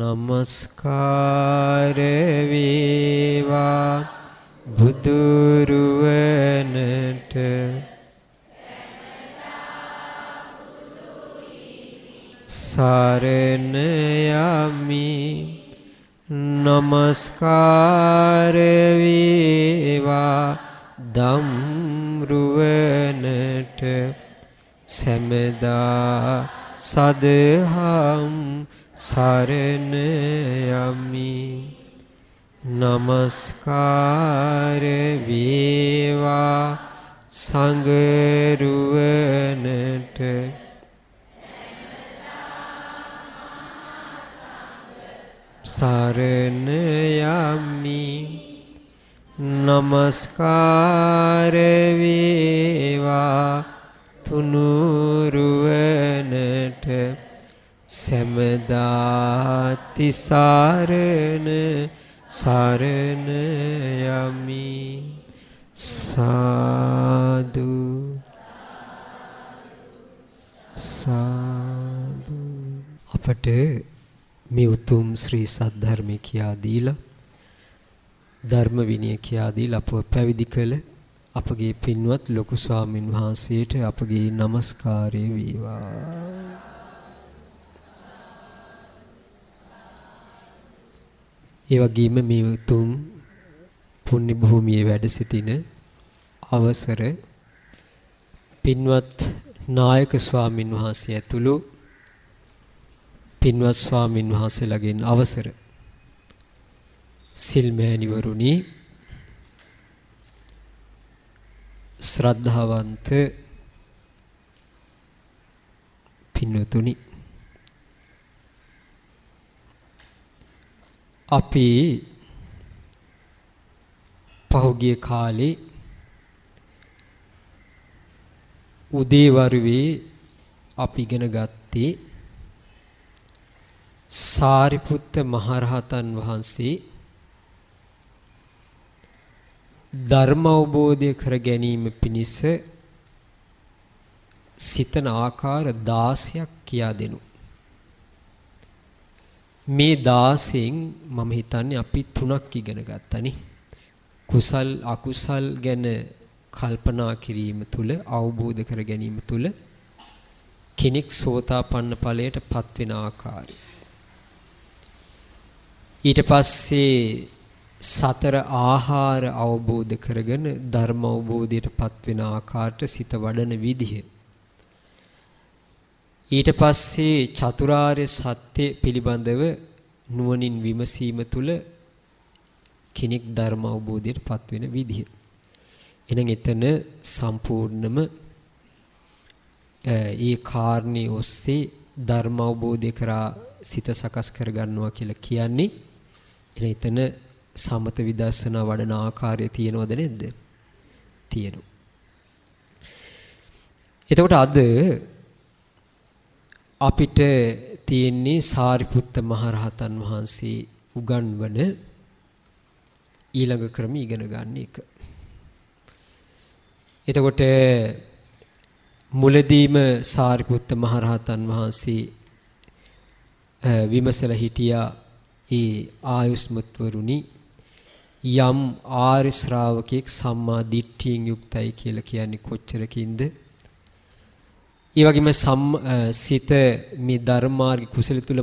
නමස්කාර වේවා බුදුරුවනට සරණ යමි নমස්කාර වේවා දම්රුවනට සැමදා සදහම් සරණ යමි නමස්කාර වේවා සංගරුවනට සරණ යමි নমස්කාර වේවා තුනුරුවනට සමදාති සරණ සරණ යමි සාදු සාදු අපට මේ උතුම් ශ්‍රී සද්ධර්මය කියා දීලා ධර්ම විනය කියා දීලා අපව පැවිදි කළ අපගේ පින්වත් ලොකු ස්වාමින් වහන්සේට අපගේ নমස්කාරය වේවා ඒ වගේම මේ උතුම් පුණ්‍ය භූමියේ වැඩ සිටින අවසර පින්වත් නායක ස්වාමින් වහන්සේ ඇතුළු පින්වත් ස්වාමින් වහන්සේලාගෙන් අවසර සිල් මෑණිවරුනි ශ්‍රද්ධාවන්ත පින්වතුනි අපි පහුගිය කාලේ උදේවරුවේ අපි ඉගෙන ගත්තේ සාරිපුත්ත මහරහතන් වහන්සේ ධර්ම අවබෝධය කර ගැනීම පිණිස සිතන ආකාර 16ක් කියා දෙනු. මේ 16න් මම හිතන්නේ අපි තුනක් ඉගෙන ගත්තනේ. කුසල් අකුසල් ගැන කල්පනා කිරීම තුළ අවබෝධ කර ගැනීම තුළ කෙනෙක් සෝතාපන්න ඵලයට පත්වෙන ආකාරය ඊට පස්සේ සතර ආහාර අවබෝධ කරගෙන ධර්ම අවබෝධයටපත් වෙන ආකාරයට සිත වඩන විදිහ ඊට පස්සේ චතුරාර්ය සත්‍ය පිළිබඳව නුවණින් විමසීම තුළ කෙනෙක් ධර්ම අවබෝධයටපත් වෙන විදිහ එහෙනම් එතන සම්පූර්ණම ඒ කාරණේ ඔස්සේ ධර්ම අවබෝධය කරා සිත සකස් කරගන්නවා කියලා කියන්නේ එහෙනම් එතන සමත විදර්ශනා වඩන ආකාරය තියෙනවද නැද්ද? තියෙනවා. එතකොට අද අපිට තියෙන්නේ සාරිපුත්ත මහරහතන් වහන්සේ උගන්වන ඊළඟ ක්‍රම ඉගෙන ගන්න එක. එතකොට මුලදීම සාරිපුත්ත මහරහතන් වහන්සේ විමසලා හිටියා ඒ ආයුස්මත්වරුනි යම් ආර්ය ශ්‍රාවකෙක් සම්මා දිට්ඨියෙන් යුක්තයි කියලා කියන්නේ කොච්චරකින්ද? ඒ වගේම සිත මේ ධර්මාර්ග කුසල තුල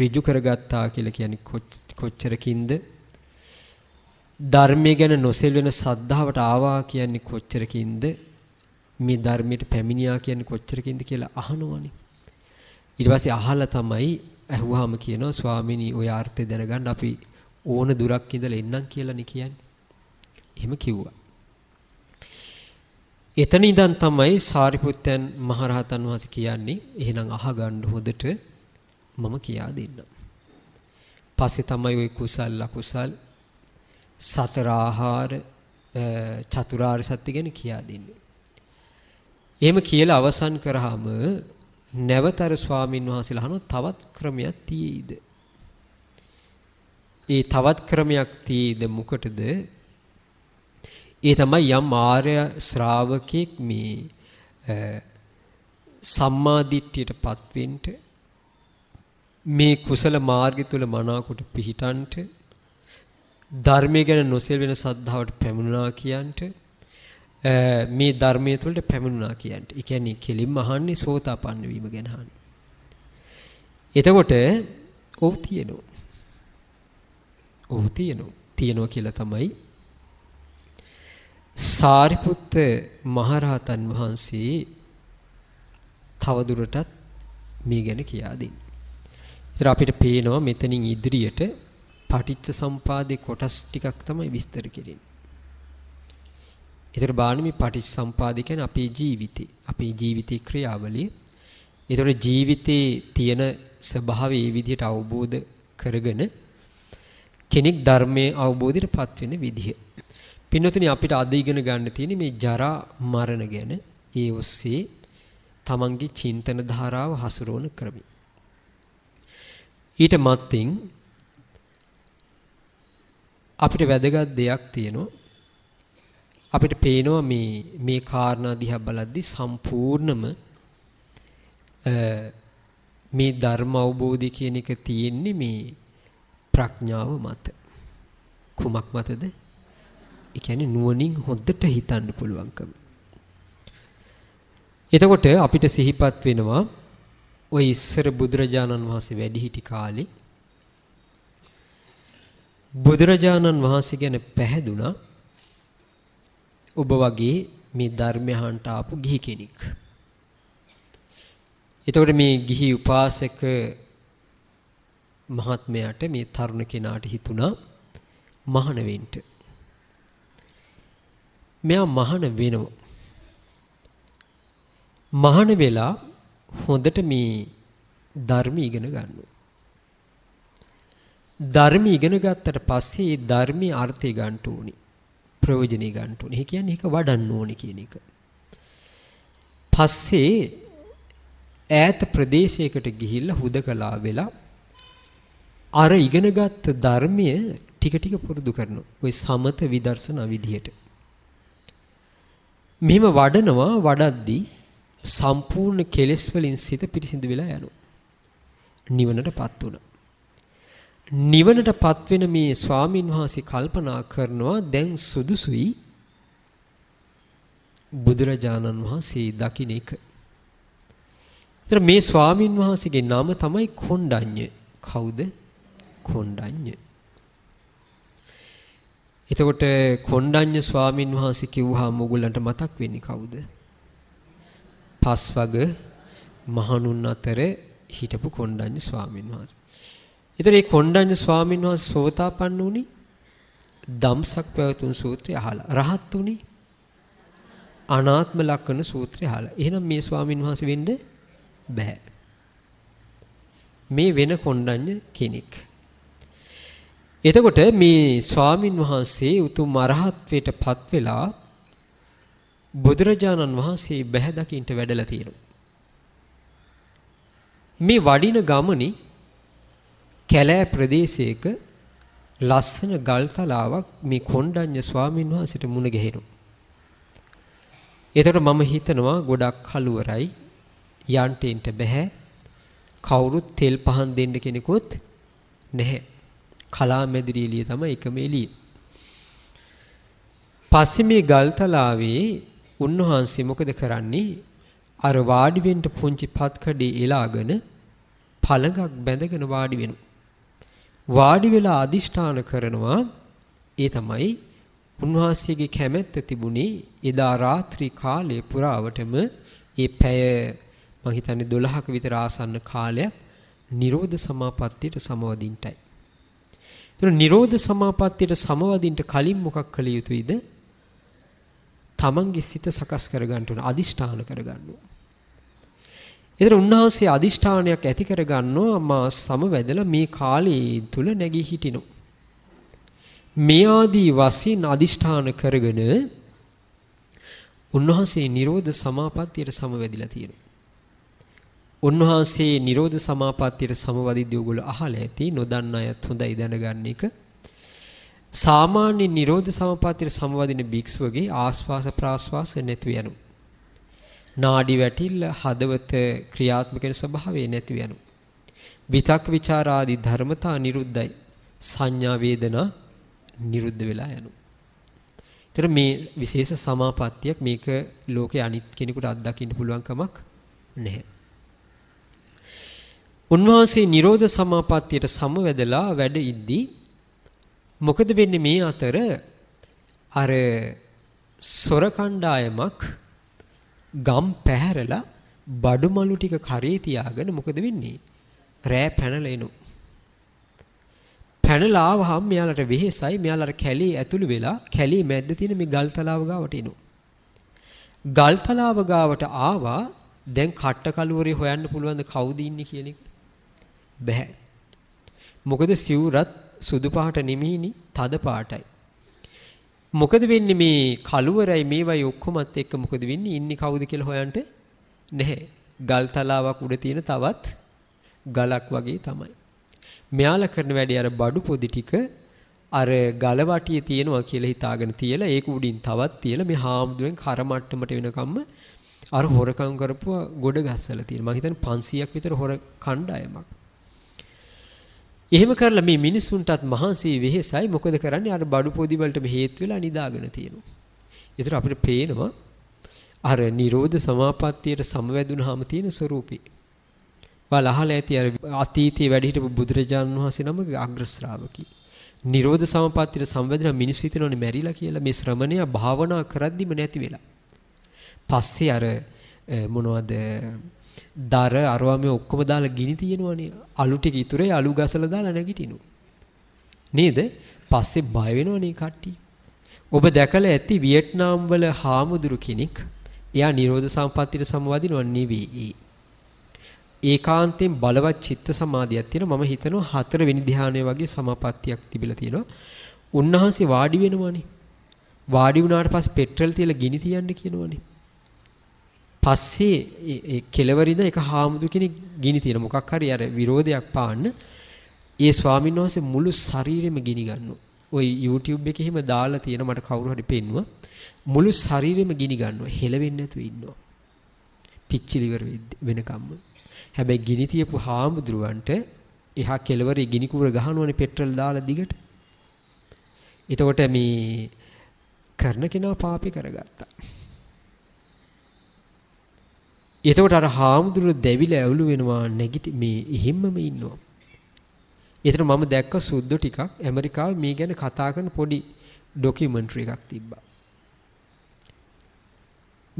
ඍජු කරගත්තා කියලා කියන්නේ කොච්චරකින්ද? ධර්මයේ ගැන නොසෙල්වෙන සද්ධාවට ආවා කියන්නේ කොච්චරකින්ද? මේ ධර්මයට පැමිණියා කියන්නේ කොච්චරකින්ද කියලා අහනවනේ. ඊට පස්සේ අහලා තමයි ඇහුවාම කියනවා ස්වාමිනී ඔය අර්ථය දැනගන්න අපි ඕන දුරක් ඉඳලා එන්නම් කියලා නේ කියන්නේ. එහෙම කිව්වා. එතන ඉඳන් තමයි සාරිපුත්තයන් මහරහතන් වහන්සේ කියන්නේ එහෙනම් අහගන්න හොදට මම කියා දෙන්නම්. පස්සේ තමයි ওই කුසල් ලකුසල් සතර ආහාර චතුරාර්ය සත්‍ය ගැන කියා දෙන්නේ. එහෙම කියලා අවසන් කරාම නැවතර ස්වාමින් වහන්සේලා අහනවා තවත් ක්‍රමයක් තියෙයිද? ඒ තවත් ක්‍රමයක් තියෙයිද මොකටද? ඒ තමයි යම් ආර්ය ශ්‍රාවකෙක් මේ සම්මාදිට්ඨියටපත් වෙන්න මේ කුසල මාර්ගය තුල මනාකොට පිහිටන්ට ධර්මය ගැන නොසෙල් වෙන සද්ධාවට පැමුණා කියන්ට මේ ධර්මයේ තුලට පැමිණුණා කියන්නේ. ඒ කියන්නේ කෙලින්ම අහන්නේ සෝතාපන්න වීම ගැන අහන්නේ. එතකොට ඔව් තියෙනවා. ඔව් තියෙනවා. තියෙනවා කියලා තමයි සාරිපුත්ත මහරහතන් වහන්සේ තවදුරටත් මේ ගැන කියා දෙන්නේ. ඉතින් අපිට පේනවා මෙතනින් ඉදිරියට පටිච්ච සම්පාදේ කොටස් ටිකක් තමයි විස්තර කෙරෙන්නේ. ඒතර බාන මේ පටිච්චසම්පාද කියන්නේ අපේ ජීවිතේ. අපේ ජීවිතේ ක්‍රියාවලිය. ඒතර ජීවිතේ තියෙන ස්වභාවය ඒ විදිහට අවබෝධ කරගෙන කෙනෙක් ධර්මයේ අවබෝධයටපත් වෙන විදිහ. පින්නතුනි අපිට අද ඉගෙන ගන්න තියෙන්නේ මේ ජරා මරණ ගැන ඒ ඔස්සේ තමන්ගේ චින්තන ධාරාව හසුරවන ක්‍රමය. ඊට මත්ෙන් අපිට වැදගත් දෙයක් තියෙනවා අපිට පේනවා මේ මේ කාරණා දිහා බලද්දි සම්පූර්ණම මේ ධර්ම අවබෝධය කියන එක තියෙන්නේ මේ ප්‍රඥාව මත. කුමක් මතද? ඒ කියන්නේ නුවණින් හොද්දට හිතන්න පුළුවන්කම. එතකොට අපිට සිහිපත් වෙනවා ওই ඉස්සර බුදුරජාණන් වහන්සේ වැඩි හිටි කාලේ බුදුරජාණන් වහන්සේ ගැන පැහැදුනා ඔබ වගේ මේ ධර්මයහන්ට ආපු ගිහි කෙනෙක්. එතකොට මේ ගිහි උපාසක මහත්මයාට මේ තරුණ කෙනාට හිතුණා මහාන වෙන්න. මෙයා මහාන වෙනවා. මහාන වෙලා හොඳට මේ ධර්ම ඉගෙන ගන්නවා. ධර්ම ඉගෙන ගත්තට පස්සේ ධර්මයේ අර්ථය ගන්න ඕනේ. ප්‍රයෝජනෙ ගන්න ඕනේ. ඒ කියන්නේ ඒක වඩන්න ඕනේ කියන එක. පස්සේ ඈත ප්‍රදේශයකට ගිහිල්ලා හුදකලා වෙලා අර ඉගෙනගත් ධර්මය ටික ටික පුරුදු කරනවා. ওই සමත විදර්ශනා විදිහට. මෙහෙම වඩනවා වඩද්දී සම්පූර්ණ කෙලෙස් වලින් සිත පිරිසිදු වෙලා යනවා. නිවනටපත් උනා. නිවනටපත් වෙන මේ ස්වාමින් වහන්සේ කල්පනා කරනවා දැන් සුදුසුයි බුදුරජාණන් වහන්සේ දකින්න එක. ඒතර මේ ස්වාමින් වහන්සේගේ නම තමයි කොණ්ඩඤ්ඤ. කවුද? කොණ්ඩඤ්ඤ. එතකොට කොණ්ඩඤ්ඤ ස්වාමින් වහන්සේ කිව්වහම උගලන්ට මතක් වෙන්නේ කවුද? පස්වග මහණුන් අතර හිටපු කොණ්ඩඤ්ඤ ස්වාමින් වහන්සේ. ඉතින් මේ කොණ්ඩඤ්ඤ ස්වාමීන් වහන්සේ සෝතාපන්න වුණේ දම්සක් පැවතුම් සූත්‍රය අහලා. රහත් වුණේ අනාත්ම ලක්කන සූත්‍රය අහලා. එහෙනම් මේ ස්වාමීන් වහන්සේ වෙන්න බෑ. මේ වෙන කොණ්ඩඤ්ඤ කෙනෙක්. එතකොට මේ ස්වාමින් වහන්සේ උතුම් අරහත්වයට පත් වෙලා බුදුරජාණන් වහන්සේ බැහැ දකින්ට වැඩලා තියෙනවා. මේ වඩින ගමනේ කැලෑ ප්‍රදේශයක ලස්සන ගල් තලාවක් මේ කොණ්ඩඤ්ඤ ස්වාමීන් වහන්සේට මුණ ගැහෙනවා. ඒතර මම හිතනවා ගොඩක් කලුවරයි යන්ටින්ට බෑ. කවුරුත් තෙල් පහන් දෙන්න කෙනෙකුත් නැහැ. කලාමැදිරි එළිය තමයි එකම එළිය. පස්සේ මේ ගල් තලාවේ උන්වහන්සේ මොකද කරන්නේ? අර වාඩි වෙන්න පුංචි පත්කඩේ එලාගෙන පළඟක් බැඳගෙන වාඩි වෙනවා. වාඩි වෙලා අදිෂ්ඨාන කරනවා ඒ තමයි උන්වහන්සේගේ කැමැත්ත තිබුණේ එදා රාත්‍රී කාලයේ පුරාවටම ඒ පැය මම හිතන්නේ 12ක විතර ආසන්න කාලයක් නිරෝධ සමාපත්තියට සමවදින්ටයි. එතන නිරෝධ සමාපත්තියට සමවදින්ට කලින් මොකක් කළ යුතුයිද? තමන්ගේ සිත සකස් කරගන්න ඕන, අදිෂ්ඨාන කරගන්න ඕන. ඒතර උන්වහන්සේ අදිෂ්ඨානයක් ඇති කරගන්නවා මා සමවැදලා මේ කාලේ තුල නැගී හිටිනු. මේ ආදී වශයෙන් අදිෂ්ඨාන කරගෙන උන්වහන්සේ Nirodha Samapattiyට සමවැදිලා තියෙනවා. උන්වහන්සේ Nirodha Samapattiyට සමවදිද්දී ඔයගොල්ලෝ අහලා ඇති නොදන්න අයත් හොඳයි දැනගන්න එක. සාමාන්‍ය Nirodha Samapattiyට සමවදින භික්ෂුවගේ ආස්වාස ප්‍රාස්වාස නැති වෙනවා. නාඩි වැටිල්ල හදවත ක්‍රියාත්මක වෙන ස්වභාවය නැති වෙනවා. විතක් ਵਿਚාර ආදී ධර්මතා නිරුද්ධයි. සංඥා වේදනා නිරුද්ධ වෙලා යනවා. ඒතර මේ විශේෂ සමාපත්තියක් මේක ලෝකේ අනිත් කෙනෙකුට අත්දකින්න පුළුවන් කමක් නැහැ. උන්වහන්සේ Nirodha සමාපත්තියට සමවැදලා වැඩ ඉද්දී මොකද වෙන්නේ මේ අතර අර සොර කණ්ඩායමක් ගම් පැහැරලා බඩු මලු ටික කරේ තියාගෙන මොකද වෙන්නේ? රෑ පැනලා එනු. පැනලා ආවහම මෙයාලට වෙහෙසයි මෙයාලට කැලේ ඇතුළු වෙලා කැලේ මැද්ද තියෙන මේ ගල් තලාව ගාවට එනු. ගල් තලාව ගාවට ආවා දැන් කට්ට කලුවරේ හොයන්න පුළුවන් ද කවුද ඉන්නේ කියන එක? බෑ. මොකද සිවුරත් සුදු පාට නිමිහිනි තද පාටයි. මොකද වෙන්නේ මේ කළුවරයි මේවයි ඔක්කොමත් එක්ක මොකද වෙන්නේ ඉන්නේ කවුද කියලා හොයන්න නැහැ. ගල් තලාවක් උඩ තියෙන තවත් ගලක් වගේ තමයි. මෙයාලා කරන වැඩේ අර බඩු පොඩි ටික අර ගලවටිය තියෙනවා කියලා හිතාගෙන තියලා ඒක උඩින් තවත් තියලා මේ හාමුදුරෙන් කර මට්ටමට වෙනකම්ම අර හොරකම් කරපුවා ගොඩ ගස්සලා තියෙනවා. මම හිතන්නේ 500ක් විතර හොර කණ්ඩායමක්. එහෙම කරලා මේ මිනිසුන්ටත් මහන්සි වෙහෙසයි මොකද කරන්නේ අර බඩු පොදි වලට හේතු වෙලා නිදාගෙන තියෙනවා. ඒතර අපිට පේනවා අර Nirodha Samapattiyට සමවැදුනහම තියෙන ස්වરૂපي. ඔයාලා අහලා ඇති අර අතීතයේ වැඩ හිටපු බුදුරජාණන් වහන්සේ නමගේ අග්‍ර ශ්‍රාවකී. Nirodha Samapattiyට සමවැදුන මිනිස්සු හිතනෝනේ මැරිලා කියලා මේ ශ්‍රමණයා භාවනා කරද්දිම නැති වෙලා. පස්සේ අර මොනවද දර අරවා මේ ඔක්කොම දාලා ගිනි තියනවනේ. අලු ටික ඉතුරේ අලු ගසලා දාලා නැගිටිනු. නේද? පස්සේ බය වෙනවනේ කට්ටිය. ඔබ දැකලා ඇති වියට්නාම් වල හාමුදුරු කෙනෙක් එයා නිරෝධ සම්පත්තියට සමවදිනව නෙවෙයි. ඒකාන්තයෙන් බලවත් චිත්ත සමාධියක් තියෙනවා. මම හිතනවා හතරවෙනි ධානය වගේ සමාපත්තියක් තිබිලා තියෙනවා. උන්වහන්සේ වාඩි වෙනවනේ. වාඩි වුණාට පස්සේ පෙට්‍රල් තියලා ගිනි තියන්න කියනවනේ. පස්සේ ඒ කෙලවරින්ද එක හාමුදුර කෙනෙක් ගිනි තියෙන මොකක් හරි අර විරෝධයක් පාන්න ඒ ස්වාමීන් වහන්සේ මුළු ශරීරෙම ගිනි ගන්නවා. ওই YouTube එකේ එහෙම දාලා තියෙන මට කවුරු හරි පෙන්නුවා. මුළු ශරීරෙම ගිනි ගන්නවා. හෙලවෙන්නේ නැතුව ඉන්නවා. පිච්චිලිවර වෙනකම්ම. හැබැයි ගිනි තියපු හාමුදුරුවන්ට එහා කෙලවරේ ගිනි කූර ගහනවනේ පෙට්‍රල් දාලා දිගට. එතකොට මේ කරන කෙනා පාපේ කරගත්තා. එතකොට අර හාමුදුරු දෙවිලා ඇවුළු වෙනවා නැගිටි මේ එහෙම්මම ඉන්නවා. එතන මම දැක්ක සුද්ධ ටිකක් ඇමරිකාවේ මේ ගැන කතා කරන පොඩි ඩොකියුමන්ටරි එකක් තිබ්බා.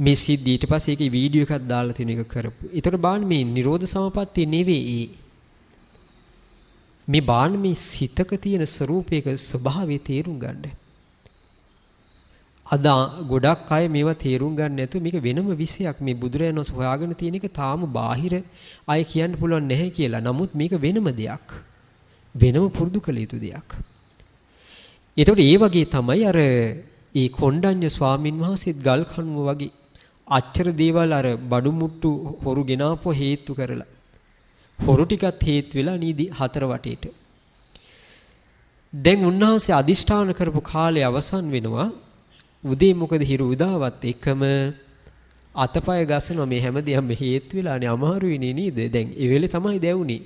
මේ සිද්ධිය ඊට පස්සේ ඒකේ වීඩියෝ එකක් දාලා තියෙන එක කරපු. ඒතර බාන්න මේ Nirodha Samapatti නෙවෙයි. මේ බාන්න මේ සිතක තියෙන ස්වરૂපයක ස්වභාවය තේරුම් ගන්න. අද ගොඩක් අය මේවා තේරුම් ගන්න නැතුව මේක වෙනම විෂයක් මේ බුදුරයන්ව හොයාගෙන තියෙන එක තාම බාහිර අය කියන්න පුළුවන් නැහැ කියලා. නමුත් මේක වෙනම දෙයක්. වෙනම පුරුදු කළ යුතු දෙයක්. ඒතකොට ඒ වගේ තමයි අර ඒ කොණ්ඩඤ්ඤ ස්වාමින් වහන්සේත් ගල් කණුව වගේ අච්චර දේවල් අර බඩු මුට්ටු හොරු ගෙනාපුව හේතු කරලා හොරු ටිකත් හේතු වෙලා නීදි හතර වටේට දැන් උන්වහන්සේ අදිෂ්ඨාන කරපු කාලය අවසන් වෙනවා උදේ මොකද හිරු උදාවත් එකම අතපය ගස්සනවා මේ හැමදේම හේතු වෙලානේ අමාරු වෙන්නේ නේද? දැන් ඒ වෙලේ තමයි දැවුනේ.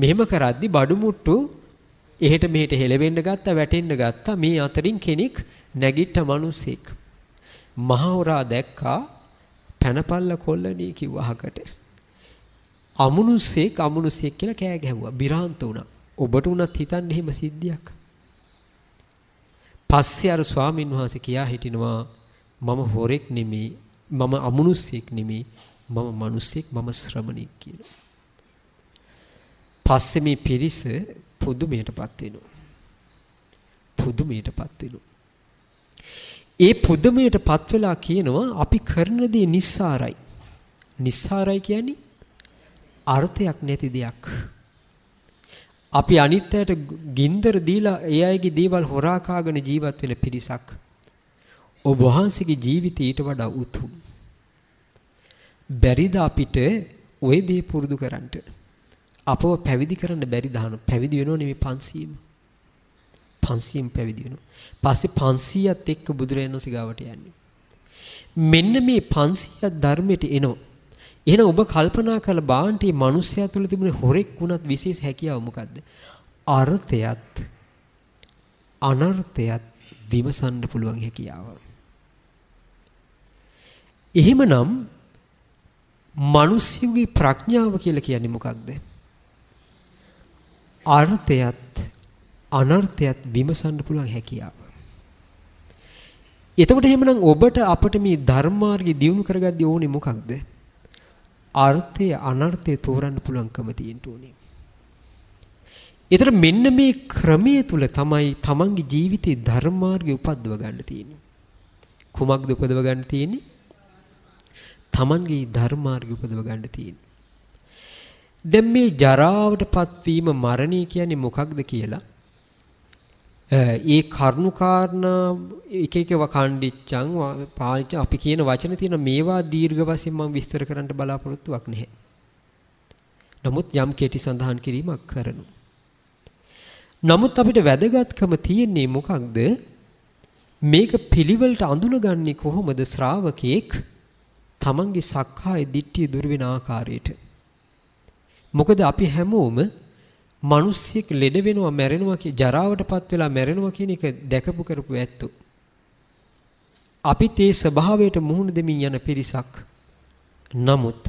මෙහෙම කරද්දි බඩු මුට්ටු එහෙට මෙහෙට හෙලවෙන්න ගත්තා වැටෙන්න ගත්තා මේ අතරින් කෙනෙක් නැගිට්ට මිනිසෙක්. මහවරා දැක්කා පැනපල්ල කොල්ලණී කිව්වහකට. අමුණුසෙක් අමුණුසෙක් කියලා කෑ ගැහුවා. බිරාන්ත වුණා. ඔබට උනත් හිතන්න එහෙම සිද්ධියක්. පස්සේ අර ස්වාමින් වහන්සේ කියා හිටිනවා මම හොරෙක් නෙමෙයි මම අමනුෂ්‍යෙක් නෙමෙයි මම මිනිසෙක් මම ශ්‍රමණෙක් කියලා. පස්සේ මේ පිරිස පුදුමයටපත් වෙනවා. පුදුමයටපත් වෙනවා. ඒ පුදුමයටපත් වෙලා කියනවා අපි කරන දේ නිස්සාරයි. නිස්සාරයි කියන්නේ අර්ථයක් නැති දෙයක්. අපි අනිත් අයට ගින්දර දීලා ඒ අයගේ දේවල් හොරා කාගෙන ජීවත් වෙන පිරිසක්. ඔබ වහන්සේගේ ජීවිතය ඊට වඩා උතුම්. බැරිද අපිට ওই දේ පුරුදු කරන්න? අපව පැවිදි කරන්න බැරි දහන පැවිදි වෙනෝ නෙමෙයි 500ම. 500ම පැවිදි වෙනවා. පස්සේ 500ත් එක්ක බුදුරජාණන් වහන්සේ ගාවට යන්නේ. මෙන්න මේ 500ක් ධර්මයට එනවා. එහෙනම් ඔබ කල්පනා කරලා බාන්ටි මිනිස්යා තුළ තිබුණ හොරෙක් වුණත් විශේෂ හැකියාව මොකද්ද? අර්ථයත් අනර්ථයත් විමසන්න පුළුවන් හැකියාව. එහෙමනම් මිනිස්යුගේ ප්‍රඥාව කියලා කියන්නේ මොකක්ද? අර්ථයත් අනර්ථයත් විමසන්න පුළුවන් හැකියාව. එතකොට එහෙමනම් ඔබට අපට මේ ධර්මාර්ගය දියුණු කරගන්න ඕනේ මොකක්ද? අර්ථය අනර්ථය තෝරන්න පුළුවන්කම තියෙන්න ඕනේ. ඒතර මෙන්න මේ ක්‍රමයේ තුල තමයි තමන්ගේ ජීවිතේ ධර්මාර්ගය උපද්දව ගන්න තියෙන්නේ. කුමක්ද උපදව ගන්න තියෙන්නේ? තමන්ගේ ධර්මාර්ගය උපදව ගන්න තියෙන්නේ. දැන් මේ ජරාවටපත් වීම මරණය කියන්නේ මොකක්ද කියලා ඒ කරුණු කාරණා එක එකව කණ්ඩිච්චං පාලිච්ච අපි කියන වචන තියෙන මේවා දීර්ඝ වශයෙන් මම විස්තර කරන්න බලාපොරොත්තුවක් නැහැ. නමුත් යම් කෙටි සඳහන් කිරීමක් කරනවා. නමුත් අපිට වැදගත්කම තියෙන්නේ මොකක්ද? මේක පිළිවෙලට අඳුනගන්නේ කොහොමද ශ්‍රාවකෙක්? තමන්ගේ සක්කාය දිට්ඨිය දුර වෙන ආකාරයට. මොකද අපි හැමෝම මිනිස්සෙක් ලෙඩ වෙනවා මැරෙනවා කිය ජරාවටපත් වෙලා මැරෙනවා කියන එක දැකපු කරපු ඇත්තු. අපිත් ඒ ස්වභාවයට මුහුණ දෙමින් යන පිරිසක්. නමුත්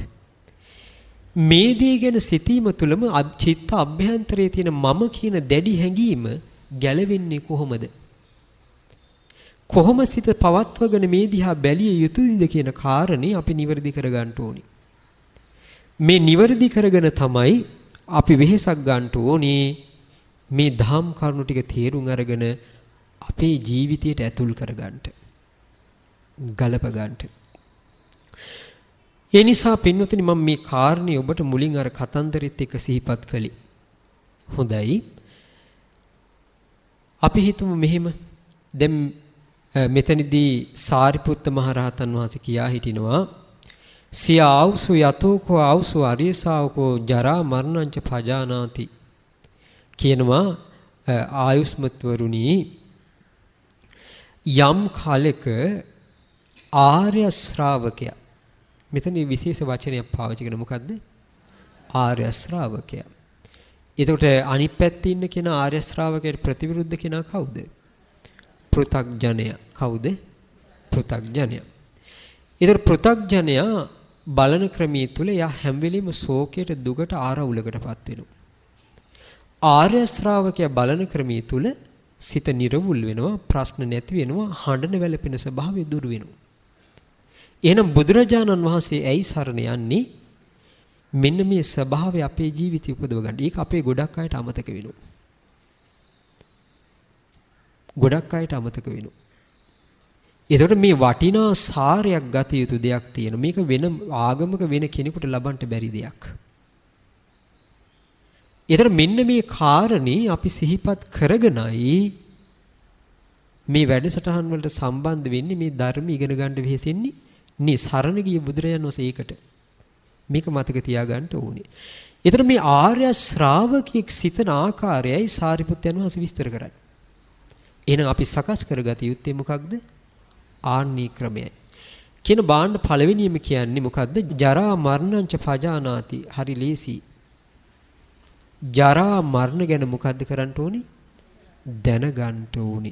මේ දේ ගැන සිතීම තුළම චිත්ත අභ්‍යන්තරයේ තියෙන මම කියන දැඩි හැඟීම ගැලවෙන්නේ කොහොමද? කොහොම සිත පවත්වගෙන මේ දිහා බැලිය යුතුද කියන කාරණේ අපි නිවැරදි කරගන්න ඕනි. මේ නිවැරදි කරගෙන තමයි අපි වෙහෙසක් ගන්නට ඕනේ මේ ධම් කරුණු ටික තේරුම් අරගෙන අපේ ජීවිතයට ඇතුල් කරගන්නට ගලප ගන්නට ඒ නිසා පින්වතුනි මම මේ කාරණේ ඔබට මුලින් අර කතන්දරෙත් එක්ක සිහිපත් කළේ හොඳයි අපි හිතමු මෙහෙම දැන් මෙතනදී සාරිපුත්ත මහරහතන් වහන්සේ කියා හිටිනවා සිය ආවුසු යතෝකෝ ආවුසු අරියසාවකෝ ජරා මරණංච පජානාති කියනවා ආයුස්මත්වරුනි යම් කාලෙක ආර්ය ශ්‍රාවකයා මෙතන විශේෂ වචනයක් පාවිච්චි කරන මොකද්ද ආර්ය ශ්‍රාවකයා එතකොට අනිත් පැත්තේ ඉන්න කෙනා ආර්ය ශ්‍රාවකයට ප්‍රතිවිරුද්ධ කෙනා කවුද පෘ탁ජනයා කවුද පෘ탁ජනයා එතකොට පෘ탁ජනයා බලන ක්‍රමයේ තුල එයා හැම වෙලෙම ශෝකයට දුකට ආරවුලකටපත් වෙනවා. ආර්ය ශ්‍රාවකයා බලන ක්‍රමයේ තුල සිත නිර්වුල් වෙනවා ප්‍රශ්න නැති වෙනවා හඬන වැළපෙන ස්වභාවය දුරු වෙනවා. එහෙනම් බුදුරජාණන් වහන්සේ ඇයි සරණ යන්නේ? මෙන්න මේ ස්වභාවය අපේ ජීවිතය උපදව ගන්න. ඒක අපේ ගොඩක් අයට අමතක වෙනවා. ගොඩක් අයට අමතක වෙනවා. එතකොට මේ වටිනා සාරයක් ගත යුතු දෙයක් තියෙන. මේක වෙන ආගමක වෙන කෙනෙකුට ලබන්න බැරි දෙයක්. ඒතර මෙන්න මේ කාරණේ අපි සිහිපත් කරගෙනයි මේ වැඩසටහන් වලට සම්බන්ධ වෙන්නේ මේ ධර්ම ඉගෙන ගන්න වෙහෙසෙන්නේ නේ සරණ ගිය බුදුරයන් වහන්සේ ඒකට මේක මතක තියාගන්න ඕනේ. ඒතර මේ ආර්ය ශ්‍රාවකෙක් සිතන ආකාරයයි සාරිපුත්යන් වහන්සේ විස්තර කරන්නේ. එහෙනම් අපි සකස් කරගත යුත්තේ මොකක්ද? ආන්නී ක්‍රමයයි. කියන බාණ්ඩ පළවෙනියම කියන්නේ මොකද්ද? ජරා මරණංච පජානාති. හරි ලේසි. ජරා මරණ ගැන මොකද්ද කරන්න ඕනි? දැනගන්න ඕනි.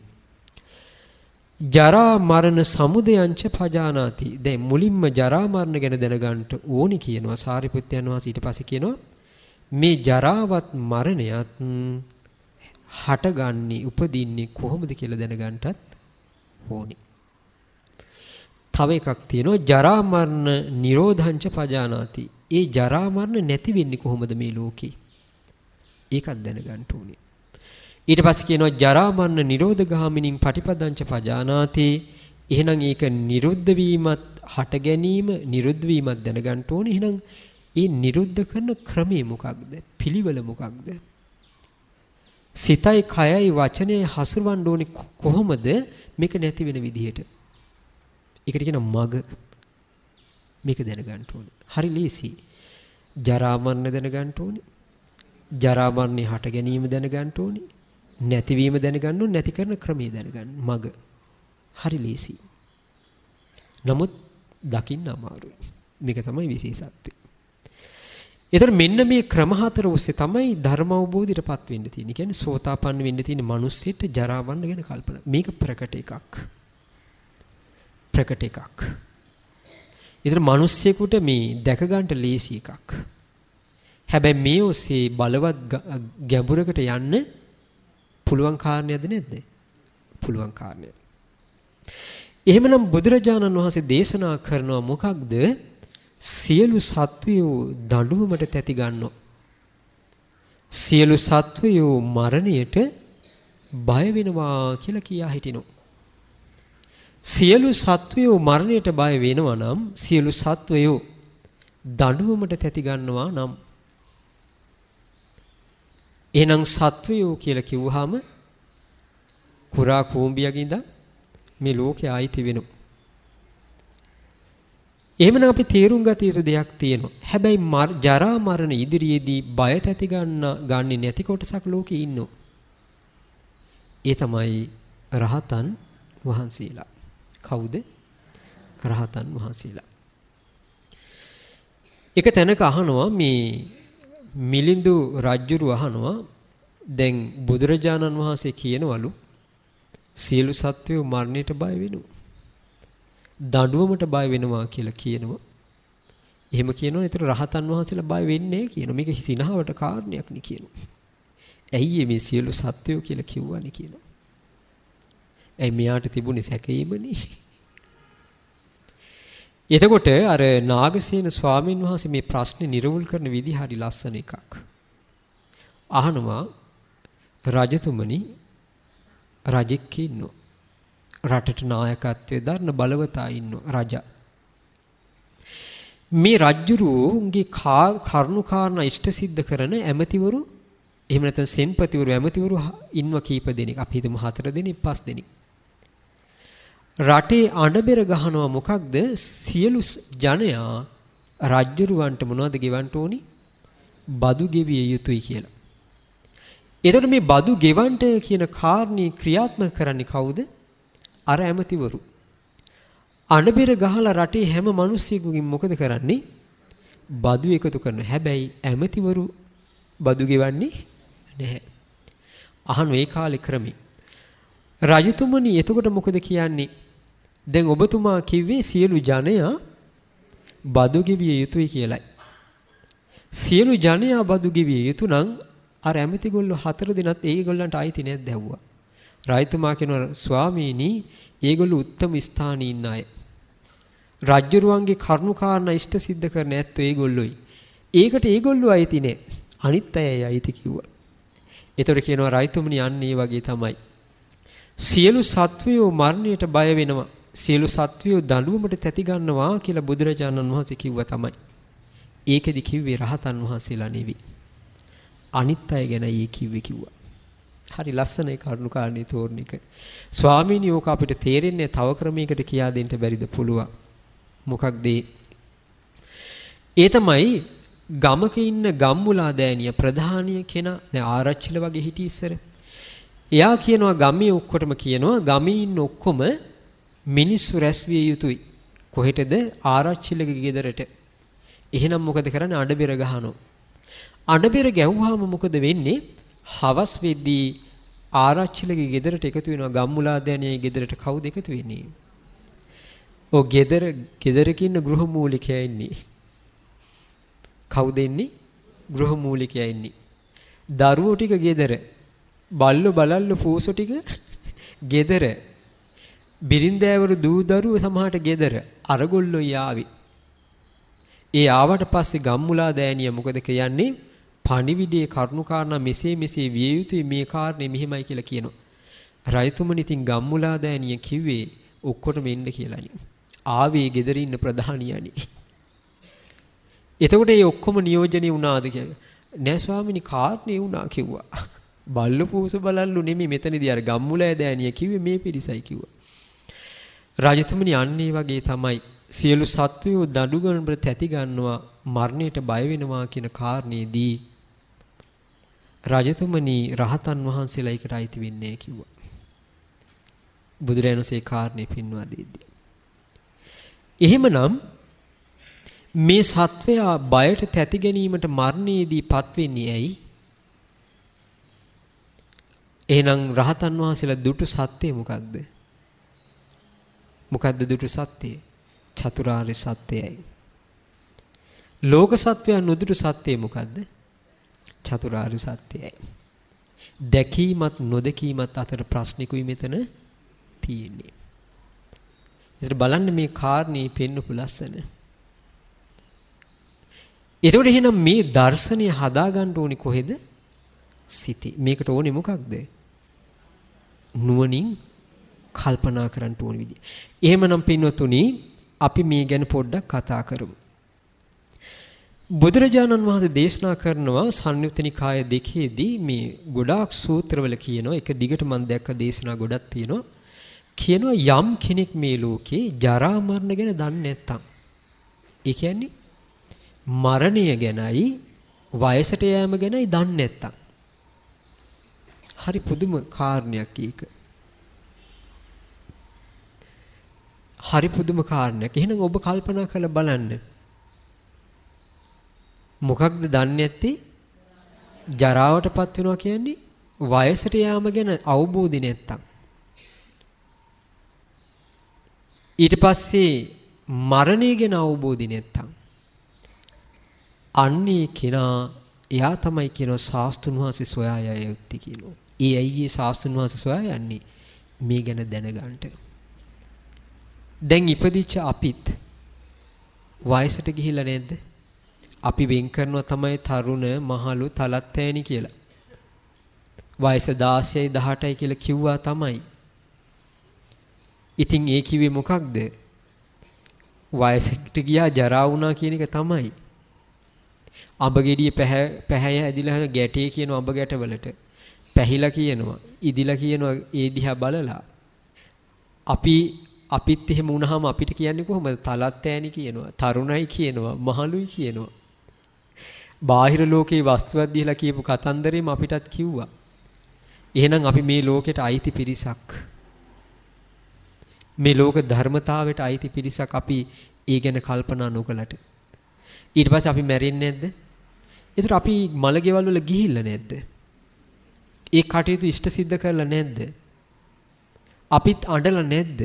ජරා මරණ සමුදයංච පජානාති. දැන් මුලින්ම ජරා මරණ ගැන දැනගන්න ඕනි කියනවා සාරිපුත්යන් වහන්සේ ඊට පස්සේ කියනවා මේ ජරාවත් මරණයත් හටගන්නේ උපදින්නේ කොහොමද කියලා දැනගන්නත් ඕනේ. තව එකක් තියෙනවා ජරා මරණ නිරෝධංච පජානාති. ඒ ජරා මරණ නැති වෙන්නේ කොහොමද මේ ලෝකේ? ඒකත් දැනගන්න ඕනේ. ඊට පස්සේ කියනවා ජරා මරණ නිරෝධ ගාමිනින් පටිපදංච පජානාති. එහෙනම් ඒක නිරුද්ධ වීමත් හට ගැනීම නිරුද්ධ වීමත් දැනගන්න ඕනේ. එහෙනම් ඒ නිරුද්ධ කරන ක්‍රමය මොකක්ද? පිළිවෙල මොකක්ද? සිතයි කයයි වචනයයි හසුරවන්න ඕනේ කොහොමද මේක නැති වෙන විදිහට? ඒකට කියන මග මේක දැනගන්න ඕනේ. හරි ලේසි. ජරා මරණ දැනගන්න ඕනේ. ජරා මරණේ හට ගැනීම දැනගන්න ඕනේ. නැතිවීම දැනගන්න ඕනේ. නැති කරන ක්‍රමය දැනගන්න. මග. හරි ලේසි. නමුත් දකින්න අමාරුයි. මේක තමයි විශේෂත්වය. එතකොට මෙන්න මේ ක්‍රම හතර ඔස්සේ තමයි ධර්ම අවබෝධයටපත් වෙන්න තියෙන්නේ. කියන්නේ සෝතාපන්න වෙන්න තියෙන මිනිස්සෙට ජරා මරණ ගැන කල්පනා. මේක ප්‍රකට එකක්. ප්‍රකට එකක්. ඒතර මිනිස්සෙකුට මේ දැක ගන්නට ලේසි එකක්. හැබැයි මේ ඔස්සේ බලවත් ගැඹුරකට යන්න පුළුවන් කාරණයක්ද නැද්ද? පුළුවන් කාරණයක්. එහෙමනම් බුදුරජාණන් වහන්සේ දේශනා කරනවා මොකක්ද? සියලු සත්වයෝ දඬුවමට තැති ගන්නෝ. සියලු සත්වයෝ මරණයට බය වෙනවා කියලා කියා හිටිනෝ. සියලු සත්වයෝ මරණයට බය වෙනවා නම් සියලු සත්වයෝ දඬුවමට තැති ගන්නවා නම් එහෙනම් සත්වයෝ කියලා කිව්වහම කුරා කූඹියකින් ඉඳන් මේ ලෝකේ ආйти වෙනවා. එහෙමනම් අපි තේරුම් ගත යුතු දෙයක් තියෙනවා. හැබැයි ජරා මරණ ඉදිරියේදී බය තැති ගන්න ගන්නේ නැති කොටසක් ලෝකේ ඉන්නවා. ඒ තමයි රහතන් වහන්සේලා. කවුද? රහතන් වහන්සේලා. එක තැනක අහනවා මේ මිලිඳු රජුරු අහනවා දැන් බුදුරජාණන් වහන්සේ කියනවලු සියලු සත්වයෝ මරණයට බය වෙනවා. දඬුවමට බය වෙනවා කියලා කියනවා. එහෙම කියනවා ඒතර රහතන් වහන්සේලා බය වෙන්නේ කියනවා. මේක සිනහවට කාරණයක් නේ කියනවා. ඇයි මේ සියලු සත්වයෝ කියලා කිව්වනේ කියනවා. ඇයි මෙයාට තිබුණේ සැකීමනේ. එතකොට අර නාගසේන ස්වාමීන් වහන්සේ මේ ප්‍රශ්නේ නිර්වෘල් කරන විදිහ හරි ලස්සන එකක්. අහනවා රජතුමනි රජෙක් ඉන්නෝ. රටට නායකත්වයේ දරන බලවතා ඉන්නෝ රජා. මේ රජ්ජුරුවන්ගේ කරුණු කාරණා ඉෂ්ට සිද්ධ කරන ඇමතිවරු එහෙම නැත්නම් සෙන්පතිවරු ඇමතිවරු ඉන්නවා කීප දෙනෙක්. අපි හිතමු හතර දෙනෙක් පස් දෙනෙක්. රටේ අඬබෙර ගහනවා මොකක්ද සියලු ජනයා රජ්ජුරුවන්ට මොනවද ගෙවන්න ඕනි බදු ගෙවිය යුතුයි කියලා. එතකොට මේ බදු ගෙවන්න කියන කාරණේ ක්‍රියාත්මක කරන්නේ කවුද? අර ඇමතිවරු. අඬබෙර ගහලා රටේ හැම මිනිස්සෙකුගෙන් මොකද කරන්නේ? බදු එකතු කරනවා. හැබැයි ඇමතිවරු බදු ගෙවන්නේ නැහැ. අහන ඒ කාලේ ක්‍රමී. රජතුමනි එතකොට මොකද කියන්නේ? දැන් ඔබතුමා කිව්වේ සියලු ජනයා බදු ගෙවිය යුතුයි කියලයි. සියලු ජනයා බදු ගෙවිය යුතු නම් අර ඇමතිගොල්ලෝ හතර දිනත් ඒගොල්ලන්ට අයිති නැද්ද ඇහුවා. රාජතුමා කියනවා ස්වාමීනි, ඒගොල්ලෝ උත්තම ස්ථානයේ ඉන්න අය. රාජ්‍යරුවන්ගේ කරුණාකාරණ ඉෂ්ට සිද්ධ කරන ඇත්තෝ ඒගොල්ලොයි. ඒකට ඒගොල්ලෝ අයිති නෑ. අනිත් අයයි අයිති කිව්වා. ඒතර කියනවා රාජතුමනි අන්න ඒ වගේ තමයි. සියලු සත්වයෝ මරණයට බය වෙනවා. සියලු සත්වයෝ දඬුවමට තැති ගන්නවා කියලා බුදුරජාණන් වහන්සේ කිව්වා තමයි. ඒකෙදි කිව්වේ රහතන් වහන්සේලා නෙවෙයි. අනිත් අය ගැන ඒ කිව්වේ කිව්වා. හරි ලස්සනයි කරුණාකාරණී තෝරන එක. ස්වාමීන් යෝක අපිට තේරෙන්නේ තව ක්‍රමයකට කියා දෙන්න බැරිද පුළුවා. මොකක්ද ඒ තමයි ගමක ඉන්න ගම්මුලා දෑනිය ප්‍රධානීය කෙනා දැන් ආරච්චිල වගේ හිටි ඉස්සර. එයා කියනවා ගමේ ඔක්කොටම කියනවා ගමේ ඉන්න ඔක්කොම මිනිස්සු රැස්විය යුතුයි. කොහෙටද? ආරච්චිලගේ ගෙදරට. එහෙනම් මොකද කරන්නේ? අඩබෙර ගහනවා. අඩබෙර ගැව්වහම මොකද වෙන්නේ? හවස් වෙද්දී ආරච්චිලගේ ගෙදරට එකතු වෙනවා ගම්මුලාදෑනියේ ගෙදරට කවුද එකතු වෙන්නේ? ඔව් ගෙදර ගෙදරක ඉන්න ගෘහමූලිකයා ඉන්නේ. කවුද ඉන්නේ? ගෘහමූලිකයා ඉන්නේ. දරුවෝ ටික ගෙදර. බල්ලෝ බලල්ලෝ පූසෝ ටික ගෙදර. බිරින්දෑවරු දූ දරුවෝ සමහරට ගෙදර අරගොල්ලෝ යාවි. ඒ ආවට පස්සේ ගම්මුලා දෑනිය මොකද කියන්නේ? පණිවිඩයේ කරුණුකාරණා මෙසේ මෙසේ විය යුතුයි මේ කාරණේ මෙහිමයි කියලා කියනවා. රයිතුමනි ඉතින් ගම්මුලා දෑනිය කිව්වේ ඔක්කොටම එන්න කියලානි. ආවේ ගෙදර ඉන්න ප්‍රධානියනි. එතකොට මේ ඔක්කොම නියෝජනය වුණාද කියලා. නෑ ස්වාමිනි කාර්ණේ වුණා කිව්වා. බල්ලු පූස බලල්ලු නෙමෙයි මෙතනදී අර ගම්මුලා දෑනිය කිව්වේ මේ පිරිසයි කිව්වා. රජතුමනි අන්නේ වගේ තමයි සියලු සත්වයෝ දඩුගණ්ඩ තැති ගන්නවා මරණයට බය වෙනවා කියන කාරණේදී රජතුමනි රහතන් වහන්සේලා එකට අයිති වෙන්නේ කිව්වා. බුදුරයන්සේ කාරණේ පින්වා දෙද්දී. එහෙමනම් මේ සත්වයා බයට තැති ගැනීමට මරණයේදී පත්වෙන්නේ ඇයි? එහෙනම් රහතන් වහන්සේලා දුටු සත්‍ය මොකක්ද? මොකද්ද දුටු සත්‍යය? චතුරාර්ය සත්‍යයයි. ලෝක සත්වයන් නොදුටු සත්‍යය මොකද්ද? චතුරාර්ය සත්‍යයයි. දැකීමත් නොදැකීමත් අතර ප්‍රශ්නිකුයි මෙතන තියෙන්නේ. ඉතින් බලන්න මේ කාරණේ පෙන්වපු ලස්සන. ඒතකොට එහෙනම් මේ දර්ශනය හදාගන්න ඕනි කොහෙද? සිටි. මේකට ඕනේ මොකක්ද? නුවණින් කල්පනා කරන්න ඕන විදිය. එහෙමනම් පින්වතුනි අපි මේ ගැන පොඩ්ඩක් කතා කරමු. බුදුරජාණන් වහන්සේ දේශනා කරනවා සංයුත්ත නිකාය දෙකේදී මේ ගොඩාක් සූත්‍රවල කියනවා එක දිගට මම දැක්ක දේශනා ගොඩක් තියෙනවා. කියනවා යම් කෙනෙක් මේ ලෝකේ ජරා මරණ ගැන දන්නේ නැත්තම් ඒ කියන්නේ මරණය ගැනයි වයසට යෑම ගැනයි දන්නේ නැත්තම් හරි පුදුම කාරණයක් ඒක. හරි පුදුම කාරණයක්. එහෙනම් ඔබ කල්පනා කරලා බලන්න. මොකක්ද දන්නේ ඇත්තේ? ජරාවටපත් වෙනවා කියන්නේ වයසට යාම ගැන අවබෝධය නැත්තම්. ඊට පස්සේ මරණය ගැන අවබෝධය නැත්තම්. අන්නේ කෙනා එයා තමයි කියනවා සාස්තුන් වහන්සේ සොයා යය යුත්තේ කියනවා. ඒ ඇයි ඒ සාස්තුන් වහන්සේ සොයා යන්නේ? මේ ගැන දැනගන්නට. දැන් ඉපදිච්ච අපිත් වයසට ගිහිල්ලා නේද? අපි වෙන් කරනවා තමයි තරුණ, මහලු, තලත්ෑණි කියලා. වයස 16යි 18යි කියලා කිව්වා තමයි. ඉතින් ඒ කිව්වේ මොකක්ද? වයසට ගියා ජරා වුණා කියන එක තමයි. අඹ ගෙඩිය පැහැ පැහැය ඇදිලා ගැටේ කියන අඹ ගැටවලට පැහිලා කියනවා, ඉදිලා කියනවා ඒ දිහා බලලා. අපි අපිත් එහෙම වුණාම අපිට කියන්නේ කොහොමද? තලත් ඈනි කියනවා, තරුණයි කියනවා, මහලුයි කියනවා. බාහිර ලෝකේ වස්තුවක් දීලා කියපු කතන්දරෙම අපිටත් කිව්වා. එහෙනම් අපි මේ ලෝකෙට අයිති පිරිසක්. මේ ලෝක ධර්මතාවයට අයිති පිරිසක් අපි ඒ ගැන කල්පනා නොකලට. ඊට පස්සේ අපි මැරෙන්නේ නැද්ද? ඒතර අපි මල ගෙවල් වල ගිහිල්ලා නැද්ද? ඒ කටයුතු ඉෂ්ට සිද්ධ කරලා නැද්ද? අපිත් අඬලා නැද්ද?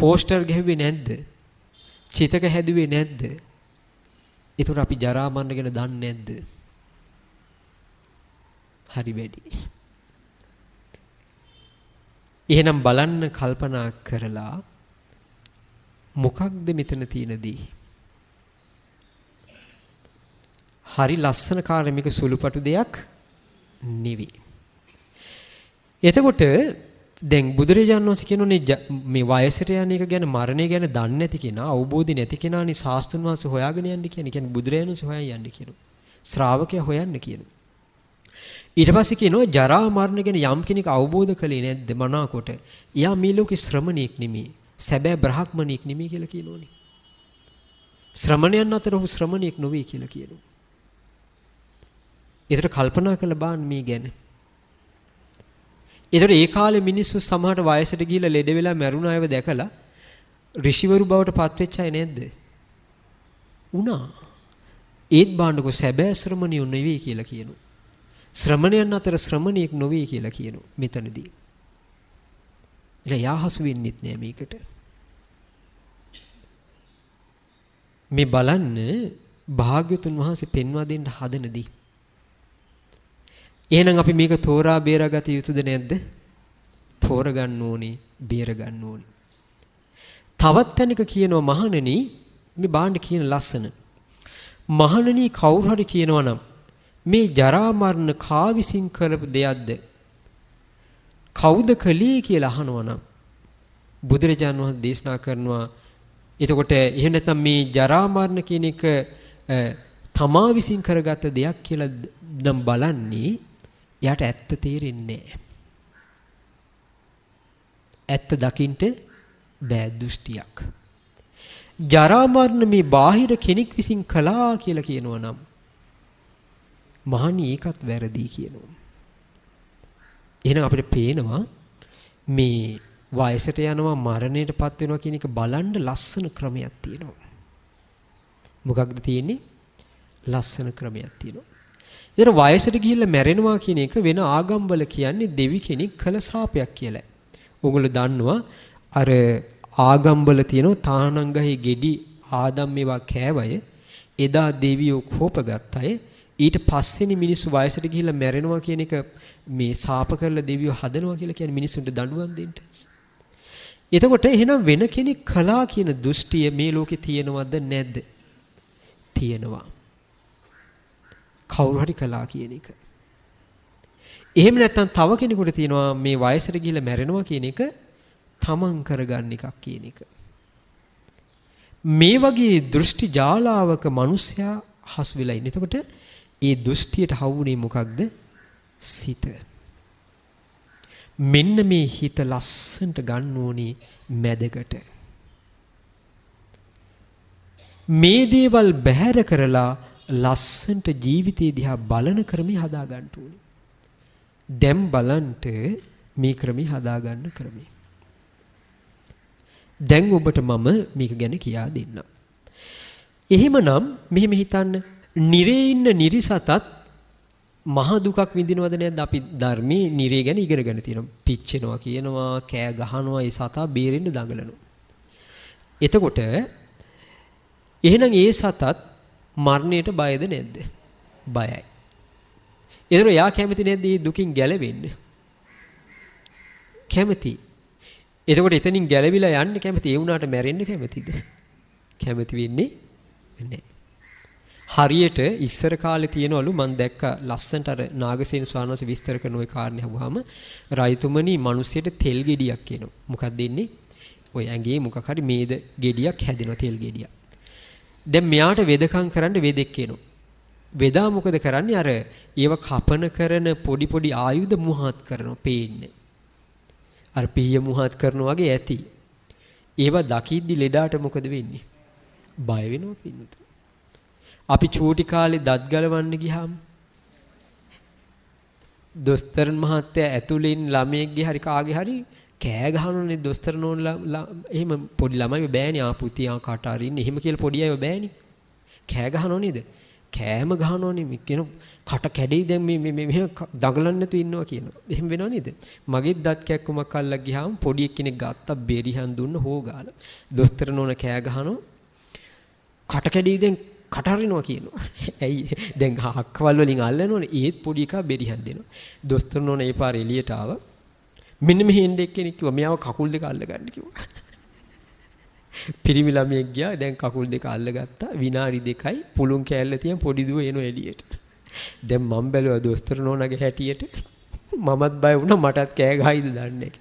පෝස්ටර් ගෙවුවේ නැද්ද? චිතක හැදුවේ නැද්ද? ඒතර අපි ජරා මරණ ගැන දන්නේ නැද්ද? හරි වැඩි. එහෙනම් බලන්න කල්පනා කරලා මොකක්ද මෙතන තියෙනදී? හරි ලස්සන කාර්මික සුළුපටු දෙයක් නෙවෙයි. එතකොට දැන් බුදුරජාණන් වහන්සේ කියනෝනේ මේ වයසට යන එක ගැන මරණය ගැන දන්නේ නැති කෙනා අවබෝධි නැති කෙනානේ ශාස්ත්‍රඥ වහන්සේ හොයාගෙන යන්නේ කියන්නේ. කියන්නේ බුදුරජාණන් වහන්සේ හොයන් යන්නේ කියනවා. ශ්‍රාවකයා හොයන්න කියනවා. ඊට පස්සේ කියනවා ජරා මරණ ගැන යම් කෙනෙක් අවබෝධ කළේ නැද්ද මනාකොට? එයා මේ ලෝකේ ශ්‍රමණෙක් නෙමෙයි. සැබෑ බ්‍රහ්මණෙක් නෙමෙයි කියලා කියනෝනේ. ශ්‍රමණයන් අතර ඔහු ශ්‍රමණෙක් නොවේ කියලා කියනවා. ඒතර කල්පනා කළ බාන් මේ ගැන. ඒතකොට ඒ කාලේ මිනිස්සු සමහර වයසට ගිහිල්ලා ලෙඩ වෙලා මැරුණ අයව දැකලා ඍෂිවරු බවට පත්වෙච්ච අය නේද? උනා. ඒත් බාන්නකෝ සැබෑ ශ්‍රමණියු නෙවෙයි කියලා කියනවා. ශ්‍රමණයන් අතර ශ්‍රමණියෙක් නොවේ කියලා කියනවා මෙතනදී. එලා යහසු වෙන්නෙත් නෑ මේකට. මේ බලන්න භාග්‍යතුන් වහන්සේ පෙන්වා දෙන්න හදනදී එහෙනම් අපි මේක තෝරා බේරාගත යුතුද නැද්ද? තෝරගන්න ඕනේ, බේරගන්න ඕනේ. තවත් තැනක කියනවා මහණෙනි මේ බාණ්ඩ කියන ලස්සන. මහණෙනි කවුරු හරි කියනවා නම් මේ ජරා මරණ කා විසින් කරපු දෙයක්ද? කවුද කළේ කියලා අහනවා නම් බුදුරජාන් වහන්සේ දේශනා කරනවා එතකොට එහෙ නැත්නම් මේ ජරා මරණ කියන එක තමා විසින් කරගත් දෙයක් කියලා නම් බලන්නේ එයාට ඇත්ත තේරෙන්නේ ඇත්ත දකින්ට බෑ දෘෂ්ටියක්. ජරා මරණ මේ බාහිර කෙනෙක් විසින් කළා කියලා කියනවා නම් මහණී ඒකත් වැරදි කියනවා. එහෙනම් අපිට පේනවා මේ වයසට යනවා මරණයටපත් වෙනවා කියන එක බලන්න ලස්සන ක්‍රමයක් තියෙනවා. මොකක්ද තියෙන්නේ? ලස්සන ක්‍රමයක් තියෙනවා. ඒතර වයසට ගිහිල්ලා මැරෙනවා කියන එක වෙන ආගම්වල කියන්නේ දෙවි කෙනෙක් කළ ශාපයක් කියලා. ඕගොල්ලෝ දන්නවා අර ආගම්වල තියෙන තානංගහේ ගෙඩි ආදම් මේවා කෑවය එදා දෙවියෝ කෝපගත් අය ඊට පස්සේනි මිනිස්සු වයසට ගිහිල්ලා මැරෙනවා කියන එක මේ ශාප කරලා දෙවියෝ හදනවා කියලා කියන්නේ මිනිස්සුන්ට දඬුවම් දෙන්න. එතකොට එහෙනම් වෙන කෙනෙක් කලා කියන දෘෂ්ටිය මේ ලෝකේ තියෙනවද නැද්ද? තියෙනවා. කවුරු හරි කළා කියන එක. එහෙම නැත්නම් තව කෙනෙකුට තියෙනවා මේ වයසට ගිහිල්ලා මැරෙනවා කියන එක තමන් කරගන්න එකක් කියන එක. මේ වගේ දෘෂ්ටි ජාලාවක මිනිස්සයා හසු වෙලා ඉන්නේ. එතකොට ඒ දෘෂ්ටියට හවුනේ මොකක්ද? සිත. මෙන්න මේ හිත ලස්සන්ට ගන්න ඕනේ මැදකට. මේ දේවල් බැහැර කරලා ලස්සනට ජීවිතය දිහා බලන ක්‍රමී හදා ගන්න ඕනේ. දැන් බලන්ට මේ ක්‍රමී හදා ගන්න ක්‍රමී. දැන් ඔබට මම මේක ගැන කියා දෙන්නම්. එහෙමනම් මෙහෙම හිතන්න. නිරේ ඉන්න නිරිසතත් මහා දුකක් විඳිනවද නැද්ද අපි ධර්මයේ නිරේ ගැන ඉගෙනගෙන තියෙනවා. පිච්චෙනවා කියනවා, කෑ ගහනවා, ඒ සතා බේරෙන්න දඟලනවා. එතකොට එහෙනම් ඒ සතත් මරණයට බයද නැද්ද? බයයි. ඒතර එයා කැමති නැද්ද මේ දුකින් ගැලවෙන්න? කැමති. එතකොට එතනින් ගැලවිලා යන්න කැමති ඒ වුණාට මැරෙන්න කැමතිද? කැමති වෙන්නේ නැහැ. හරියට ඉස්සර කාලේ තියෙනවලු මම දැක්ක ලස්සන්ට අර නාගසේන ස්වාමීන් වහන්සේ විස්තර කරන ওই කාරණේ අහුවාම රයිතුමනි මිනිස්සෙට තෙල් ගෙඩියක් කියනවා. මොකක්ද දෙන්නේ? ওই ඇඟේ මොකක් හරි මේද ගෙඩියක් හැදෙනවා තෙල් ගෙඩියක්. දැන් මෙයාට වෙදකම් කරන්න වෙදෙක් කියනවා. වෙදා මොකද කරන්නේ අර ඒව කපන කරන පොඩි පොඩි ආයුධ මුහත් කරනවා පේන්නේ. අර පිහිය මුහත් කරනවා වගේ ඇති. ඒවා දකිද්දි ලෙඩාට මොකද වෙන්නේ? බය වෙනවා පින්නත. අපි චූටි කාලේ දත් ගලවන්න ගියාම දොස්තරන් මහත්තයා ඇතුලින් ළමයෙක්ගේ හරි කාගේ හරි කෑ ගහනනේ දොස්තර නෝන්ලා එහෙම පොඩි ළමයි බෑනේ ආපුති ආ කාට හරි ඉන්නේ එහෙම කියලා පොඩි අයව බෑනේ කෑ ගහනෝ නේද කෑම ගහනෝනේ මේ කියන කට කැඩෙයි දැන් මේ මේ මෙහෙම දඟලන්න නැතුව ඉන්නවා කියනවා එහෙම වෙනව නේද මගේ දත් කැක්කුමක් අල්ලලා ගියාම පොඩි එක්කෙනෙක් ගත්තා බෙරිහන් දුන්න හෝ ගාලා දොස්තර නෝන කෑ ගහනෝ කට කැඩෙයි දැන් කටහරිනවා කියනවා. ඇයි දැන් හක්කවල් වලින් අල්ලනෝනේ ඒත් පොඩි එකා බෙරිහන් දෙනවා. දොස්තර නෝන ඒ පාර එළියට ආවා. මෙන්න මෙහි එන්න එක්කෙනෙක් කිව්වා මෙයාව කකුල් දෙක අල්ලගන්න කිව්වා. පිරිමි ළමයෙක් ගියා දැන් කකුල් දෙක අල්ලගත්තා විනාඩි දෙකයි පුළුන් කෑල්ල තියන් පොඩි දුව එනවා එළියට. දැන් මම බැලුවා දොස්තර නෝනාගේ හැටියට මමත් බය වුණා මටත් කෑ ගහයිද දන්නේ නැහැ.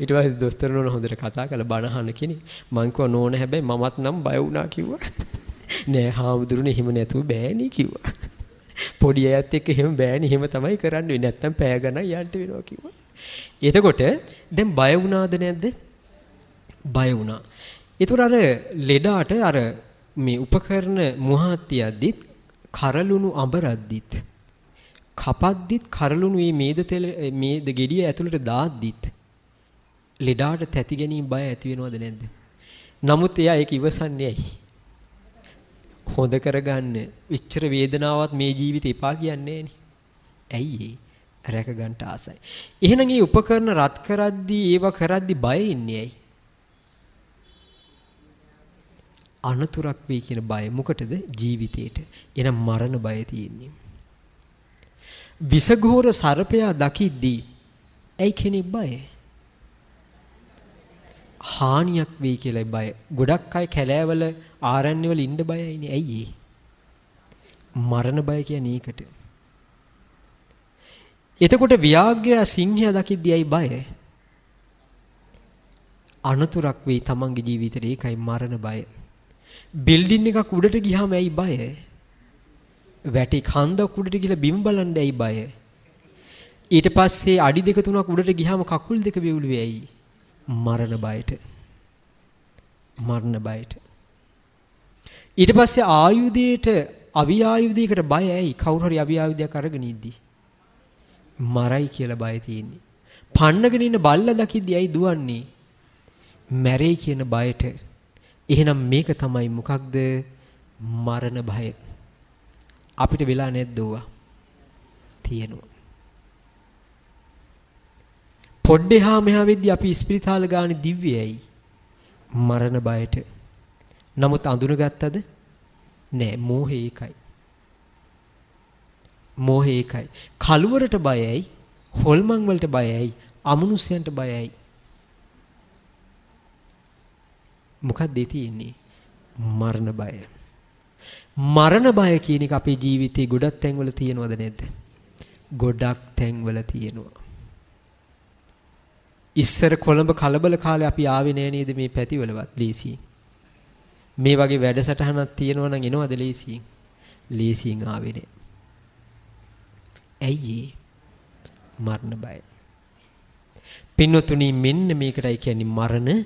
ඊට පස්සේ දොස්තර නෝනා හොඳට කතා කළා බණ අහන කෙනෙක්. මං කිව්වා නෝනා හැබැයි මමත් නම් බය වුණා කිව්වා. නෑ හාමුදුරනේ එහෙම නැතුව බෑනේ කිව්වා. පොඩි අයත් එක්ක එහෙම බෑනේ එහෙම තමයි කරන්නේ. නැත්තම් පෑ ගණන් යන්න වෙනවා කිව්වා. එතකොට දැන් බය වුණාද නැද්ද? බය වුණා. ඒතර අර ලෙඩාට අර මේ උපකරණ මුවාත්තියද්දිත් කරලුණු අඹරද්දිත් කපද්දිත් කරලුණු මේ මේද තෙල මේද ගෙඩිය ඇතුළට දාද්දිත් ලෙඩාට තැති ගැනීම බය ඇති වෙනවද නැද්ද? නමුත් එයා ඒක ඉවසන්නේ ඇයි? හොඳ කරගන්න. විච්චර වේදනාවක් මේ ජීවිතේ එපා කියන්නේ ඇයි ඒ? රැක ගන්න ආසයි. එහෙනම් මේ උපකරණ රත් කරද්දී ඒවා කරද්දී බය ඉන්නේ ඇයි? අනතුරක් වෙයි කියන බය මොකටද ජීවිතේට. එහෙනම් මරණ බය තියෙන්නේ. විසඝෝර සර්පයා දකිද්දී ඇයි කෙනෙක් බයයි? හානියක් වෙයි කියලා බය. ගොඩක් අය කැලෑවල ආරණ්‍යවල ඉන්න බයයිනේ. ඇයි මරණ බය කියන්නේ ඒකට. එතකොට ව්‍යාග්‍රයා සිංහයා දකිද්දීයි බය. අනතුරක් වෙයි Tamange ජීවිතේ ඒකයි මරණ බය. බිල්ඩින් එකක් උඩට ගියාම ඇයි බය? වැටි කන්දක් උඩට ගිහලා බිම් බලන්න ඇයි බය? ඊට පස්සේ අඩි දෙක තුනක් උඩට ගියාම කකුල් දෙක වේවුලුවේ ඇයි? මරණ බයට. මරණ බයට. ඊට පස්සේ ආයුධයට අවියායුධයකට බය ඇයි? කවුරු හරි අවියායුධයක් අරගෙන ඉද්දී. මරයි කියලා බය තියෙන්නේ. පන්නගෙන ඉන්න බල්ලා දකිද්දි ඇයි දුවන්නේ? මැරෙයි කියන බයට. එහෙනම් මේක තමයි මොකක්ද? මරණ බය. අපිට වෙලා නැද්ද ඕවා? තියෙනවා. පොඩ්ඩේ හා මෙහා වෙද්දී අපි ස්පිරිතාල ගානේ දිව්වේ ඇයි? මරණ බයට. නමුත් අඳුනගත්තද? නෑ, මෝහේ එකයි. මෝහය ඒකයි. කලුවරට බයයි, හොල්මන් වලට බයයි, අමනුෂ්‍යයන්ට බයයි. මොකක්ද තියෙන්නේ? මරණ බය. මරණ බය කියන එක අපේ ජීවිතේ ගොඩක් තැන්වල තියෙනවද නැද්ද? ගොඩක් තැන්වල තියෙනවා. ඉස්සර කොළඹ කලබල කාලේ අපි ආවේ නෑ නේද මේ පැතිවලවත් ලීසි. මේ වගේ වැඩසටහනක් තියෙනවා නම් එනවද ලීසි? ලීසින් ආවේ නෑ. ඇයි මරණ බය. පින්නතුණි මෙන්න මේකටයි කියන්නේ මරණ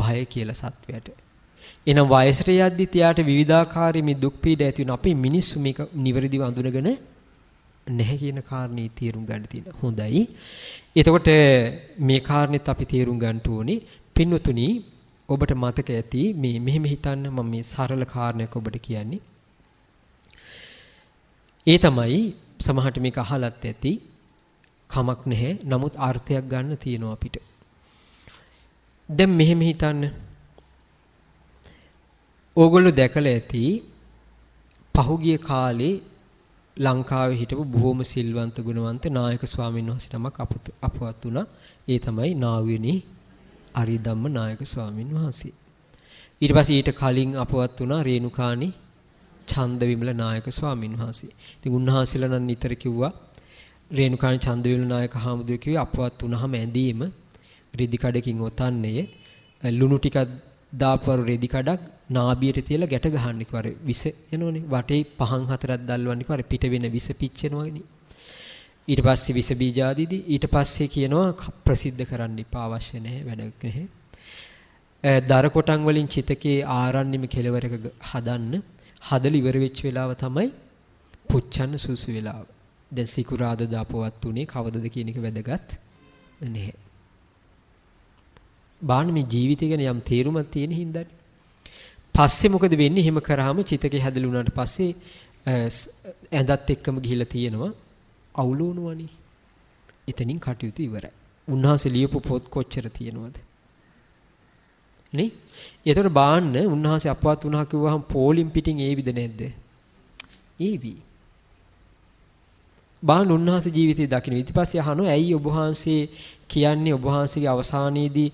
බය කියලා සත්වයට. එනම් වයසට යද්දි තියාට විවිධාකාරී මේ දුක් පීඩ ඇති වෙන අපේ මිනිස්සු මේක නිවැරදිව අඳුනගෙන නැහැ කියන කාරණේ තේරුම් ගන්න තියෙන. හොඳයි. එතකොට මේ කාරණෙත් අපි තේරුම් ගන්න ඕනේ. පින්නතුණි ඔබට මතක ඇති මේ මෙහෙම හිතන්න මම මේ සරල කාරණයක් ඔබට කියන්නේ. ඒ තමයි සමහරට මේක අහලත් ඇති. කමක් නැහැ. නමුත් අර්ථයක් ගන්න තියෙනවා අපිට. දැන් මෙහෙම හිතන්න. ඕගොල්ලෝ දැකලා ඇති පහුගිය කාලේ ලංකාවේ හිටපු බොහොම සිල්වන්ත ගුණවන්ත නායක ස්වාමීන් වහන්සේ නමක් අපවත් වුණා. ඒ තමයි නාවිනේ අරිදම්ම නායක ස්වාමින් වහන්සේ. ඊට පස්සේ ඊට කලින් අපවත් වුණා රේණුකාණී චන්දවිමල නායක ස්වාමින් වහන්සේ. ඉතින් උන්වහන්සේලා නම් නිතර කිව්වා රේණුකාණ චන්දවිමල නායක හාමුදුරුව කිව්වේ අපවත් වුණාම ඇඳීම රෙදි කඩකින් ඔතන්නේ ලුණු ටිකක් දාපරු රෙදි කඩක් නාබියට තියලා ගැට ගහන්න කිව්වා. විස එනෝනේ වටේ පහන් හතරක් දැල්වන්න කිව්වා. පිට වෙන විස පිච්චෙනවානේ. ඊට පස්සේ විස බීජ ආදීදී ඊට පස්සේ කියනවා ප්‍රසිද්ධ කරන්න ඉපා අවශ්‍ය නැහැ වැඩක් නැහැ. දර කොටන් වලින් චිතකේ ආරණ්‍යම කෙලවරක හදන්න හදලා ඉවර වෙච්ච වෙලාව තමයි පුච්චන්න සුසු වෙලාව. දැන් සිකුරාද දාපවත් උනේ කවදද කියන එක වැදගත් නැහැ. බාන මේ ජීවිතය ගැන යම් තේරුමක් තියෙන හින්දානේ. පස්සේ මොකද වෙන්නේ? එහෙම කරාම චිතකේ හැදලා උනාට පස්සේ ඇඳත් එක්කම ගිහිලා තියෙනවා අවුලෝනවනේ. එතනින් කටයුතු ඉවරයි. උන්වහන්සේ ලියපු පොත් කොච්චර තියෙනවද? නේ? ඒතකොට බාන්න උන්වහන්සේ අපවත් වුණා කිව්වහම පෝලිම් පිටින් ඒවිද නැද්ද? ඒවි. බාන්න උන්වහන්සේ ජීවිතේ දකින්න ඉතිපස්සේ අහනවා ඇයි ඔබ වහන්සේ කියන්නේ ඔබ වහන්සේගේ අවසානයේදී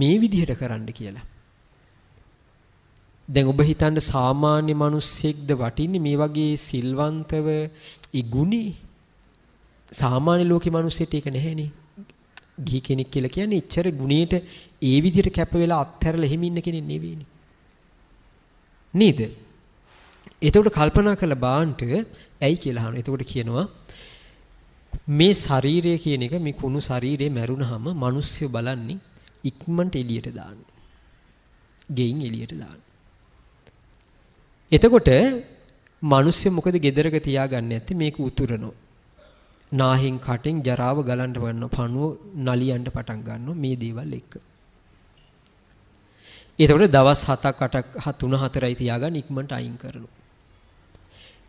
මේ විදිහට කරන්න කියලා. දැන් ඔබ හිතන්න සාමාන්‍ය මිනිස්සෙක්ද වටින්නේ මේ වගේ සිල්වන්තව ඉගුණි සාමාන්‍ය ලෝකේ මිනිස්සෙට ඒක නැහැනේ. ගිහි කෙනෙක් කියලා කියන්නේ එච්චර ගුණයට ඒ විදිහට කැප වෙලා අත්හැරලා හිමින් ඉන්න කෙනෙක් නෙවෙයිනේ. නේද? එතකොට කල්පනා කරලා බාන්ට ඇයි කියලා අහනවා. එතකොට කියනවා මේ ශරීරය කියන එක මේ කුණු ශරීරේ මැරුණාම මිනිස්සු බලන්නේ ඉක්මනට එළියට දාන්න. ගෙයින් එළියට දාන්න. එතකොට මිනිස්සු මොකද gedaraක තියාගන්නේ නැත්තේ මේක උතුරනවා. නාහින් කටින් ජරාව ගලන්න ගන්නවා පණුව නලියන්න පටන් ගන්නවා මේ දේවල් එක්ක. ඒතකොට දවස් 7ක් 8ක් 3 4යි තියාගන්න ඉක්මනට අයින් කරනවා.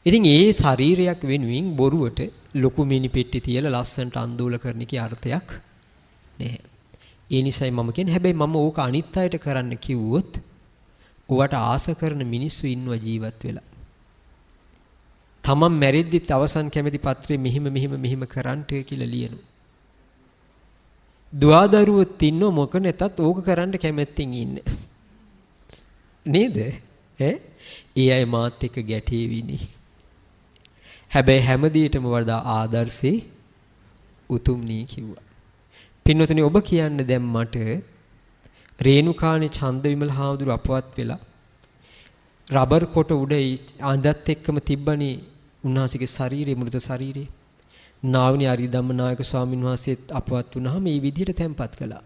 ඉතින් ඒ ශරීරයක් වෙනුවෙන් බොරුවට ලොකු මිනි පෙට්ටි තියලා ලස්සනට අන්දෝල කරන කී අර්ථයක් නැහැ. ඒ නිසයි මම කියන්නේ හැබැයි මම ඕක අනිත් අයට කරන්න කිව්වොත් ඔයාට ආස කරන මිනිස්සු ඉන්නව ජීවත් වෙලා. තමන් මැරිද්දිත් අවසන් කැමැති පත්‍රේ මෙහිම මෙහිම මෙහිම කරන්ට කියලා ලියනු. දුවදරුවෙත් ඉන්නව මොක නැතත් ඕක කරන්න කැමැත්තෙන් ඉන්නේ. නේද? ඈ ඒ අය මාත් එක්ක ගැටේවිනි. හැබැයි හැමදේටම වඩා ආදර්ශේ උතුම්නී කිව්වා. පින්වතුනි ඔබ කියන්න දැන් මට රේණුකාණේ චන්දවිමල හාමුදුරුව අපවත් වෙලා රබර් කොට උඩ අඳත් එක්කම තිබ්බනේ උන්වහන්සේගේ ශරීරයේ මෘත ශරීරයේ නාවනි ආරි ධම්මනායක ස්වාමීන් වහන්සේත් අපවත් වුණාම මේ විදිහට තැම්පත් කළා.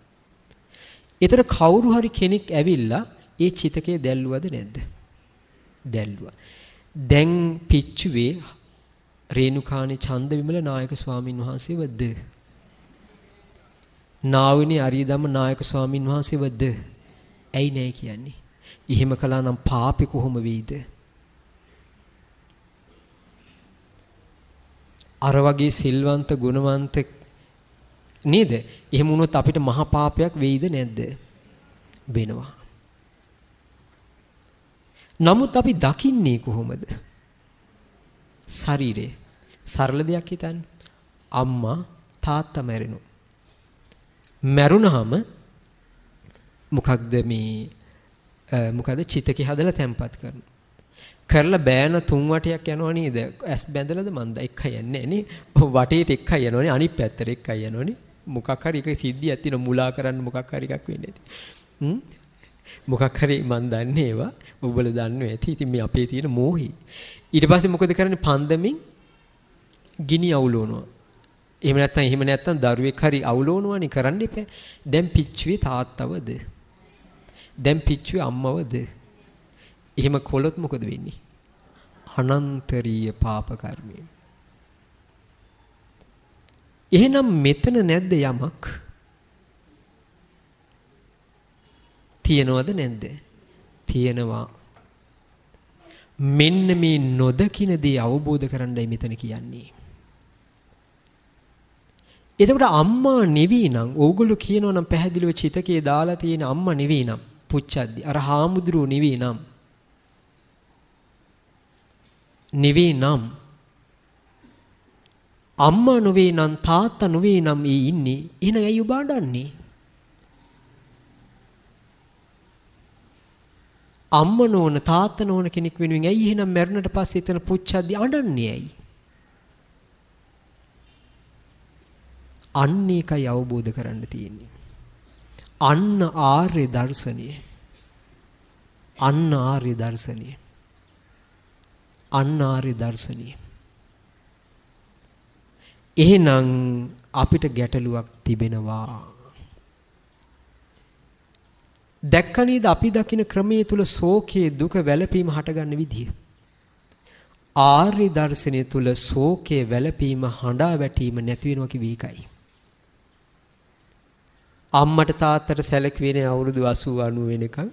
ඒතර කවුරු හරි කෙනෙක් ඇවිල්ලා ඒ චිතකේ දැල්ලුවද නැද්ද? දැල්ලුවා. දැන් පිච්චුවේ රේණුකාණේ චන්දවිමල නායක ස්වාමින් වහන්සේවද? නාවනි ආරි ධම්මනායක ස්වාමින් වහන්සේවද? ඇයි නැහැ කියන්නේ? එහෙම කළා නම් පාපේ කොහොම වෙයිද? අර වගේ සිල්වන්ත ගුණවන්ත නේද? එහෙම වුණොත් අපිට මහා පාපයක් වෙයිද නැද්ද? වෙනවා. නමුත් අපි දකින්නේ කොහොමද? ශරීරේ. සරල දෙයක් හිතන්න. අම්මා තාත්තා මැරෙනවා. මැරුණාම මොකක්ද මේ මොකද චිතකේ හදලා තැම්පත් කරනවා. කරලා බෑන තුන් වටයක් යනවා නේද? ඇස් බැඳලාද මන්ද? එකයි යන්නේ නේ. වටේට එකයි යනවනේ අනිත් පැත්තට එකයි යනවනේ. මොකක් හරි එක සිද්ධියක් තියෙන මුලා කරන්න මොකක් හරි එකක් වෙන්නේ ඇති. හ්ම් මොකක් හරි මන් දන්නේ ඒවා. ඔබල දන්නේ ඇති. ඉතින් මේ අපේ තියෙන මෝහි. ඊට පස්සේ මොකද කරන්නේ? පන්දමින් ගිනි අවුලවනවා. එහෙම නැත්නම් එහෙම නැත්නම් දරුවෙක් හරි අවුලවනවානේ කරන්න එපා. දැන් පිච්චුවේ තාත්තවද? දැන් පිච්චුවේ අම්මවද? එහෙම කළොත් මොකද වෙන්නේ? අනන්තරීය පාප කර්මය. එහෙනම් මෙතන නැද්ද යමක්? තියනවද නැද්ද? තියෙනවා. මෙන්න මේ නොදකින දේ අවබෝධ කරන්නයි මෙතන කියන්නේ. එතකොට අම්මා නෙවී නම් ඕගොල්ලෝ කියනවා නම් පැහැදිලිව චිතකේ දාලා තියෙන අම්මා නෙවී නම් පුච්චද්දි අර හාමුදුරුවෝ නෙවී නම් නෙවේ නම් අම්මා නොවේ නම් තාත්තා නොවේ නම් ඊ ඉන්නේ එහෙනම් ඇයි ඔබ අඬන්නේ අම්ම නොවන තාත්තා නොවන කෙනෙක් වෙනුවෙන් ඇයි එහෙනම් මැරුණට පස්සේ එතන පුච්චද්දි අඬන්නේ ඇයි අන්න ඒකයි අවබෝධ කරන්න තියෙන්නේ අන්න ආර්ය දර්ශනය අන්න ආර්ය දර්ශනය අන්න ආර්ය දර්ශනීය. එහෙනම් අපිට ගැටලුවක් තිබෙනවා. දැක්ක නේද අපි දකින ක්‍රමයේ තුල ශෝකයේ දුක වැළපීම හටගන්න විදිය. ආර්ය දර්ශනය තුල ශෝකයේ වැළපීම හඬා වැටීම නැති වෙනවා කිවි එකයි. අම්මට තාත්තට සැලකුවේ නැහැ අවුරුදු 80 90 වෙනකන්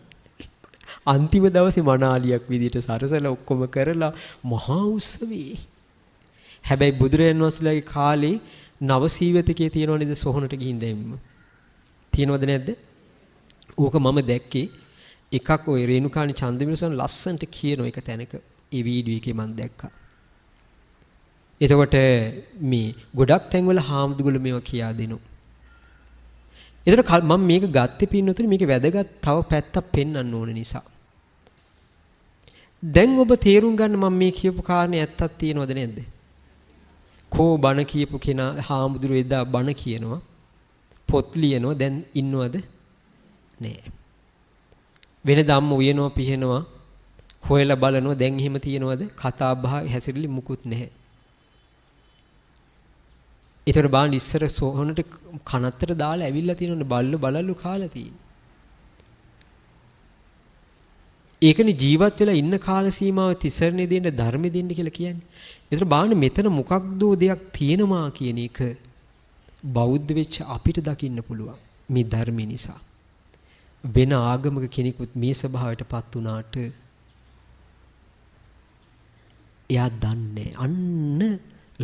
අන්තිම දවසේ මනාලියක් විදියට සරසලා ඔක්කොම කරලා මහා උත්සවයේ හැබැයි බුදුරජාන් වහන්සේලාගේ කාලේ නවසීවතිකයේ තියෙනව නේද සොහනට ගිහින් දැම්ම තියෙනවද නැද්ද ඕක මම දැක්කේ එකක් ওই රේණුකාණි චන්දමිලසන් ලස්සන්ට කියන එක තැනක ඒ වීඩියෝ එකේ මම දැක්කා එතකොට මේ ගොඩක් තැන්වල හාමුදුරුවෝ මේවා කියා දෙනවා. එතකොට මම මේක ගත්තේ පින්නතුනේ මේක වැදගත් තව පැත්තක් පෙන්වන්න ඕන නිසා. දැන් ඔබ තේරුම් ගන්න මම මේ කියපු කාරණේ ඇත්තක් තියෙනවද නැද්ද? කෝ බණ කියපු කෙනා හාමුදුරු එදා බණ කියනවා. පොත් ලියනවා දැන් ඉන්නවද? නෑ. වෙන ධම්ම උයනවා පිහිනවා. හොයලා බලනවා දැන් එහෙම තියෙනවද? කතා බහ හැසිරෙලි මුකුත් නැහැ. ඒතර බාන ඉස්සර සෝහනට කනත්තර දාලා ඇවිල්ලා තියෙනවනේ බල්ලු බලලු කාලා තියෙන්නේ. ඒකනේ ජීවත් වෙලා ඉන්න කාල සීමාව තිසරණේ දෙන්න ධර්මෙ දෙන්න කියලා කියන්නේ. ඒතර බාන මෙතන මොකක්දෝ දෙයක් තියෙනවා කියන එක බෞද්ධ වෙච්ච අපිට දකින්න පුළුවන් මේ ධර්ම නිසා. වෙන ආගමක කෙනෙකුත් මේ ස්වභාවයටපත් වුණාට එයා දන්නේ අන්න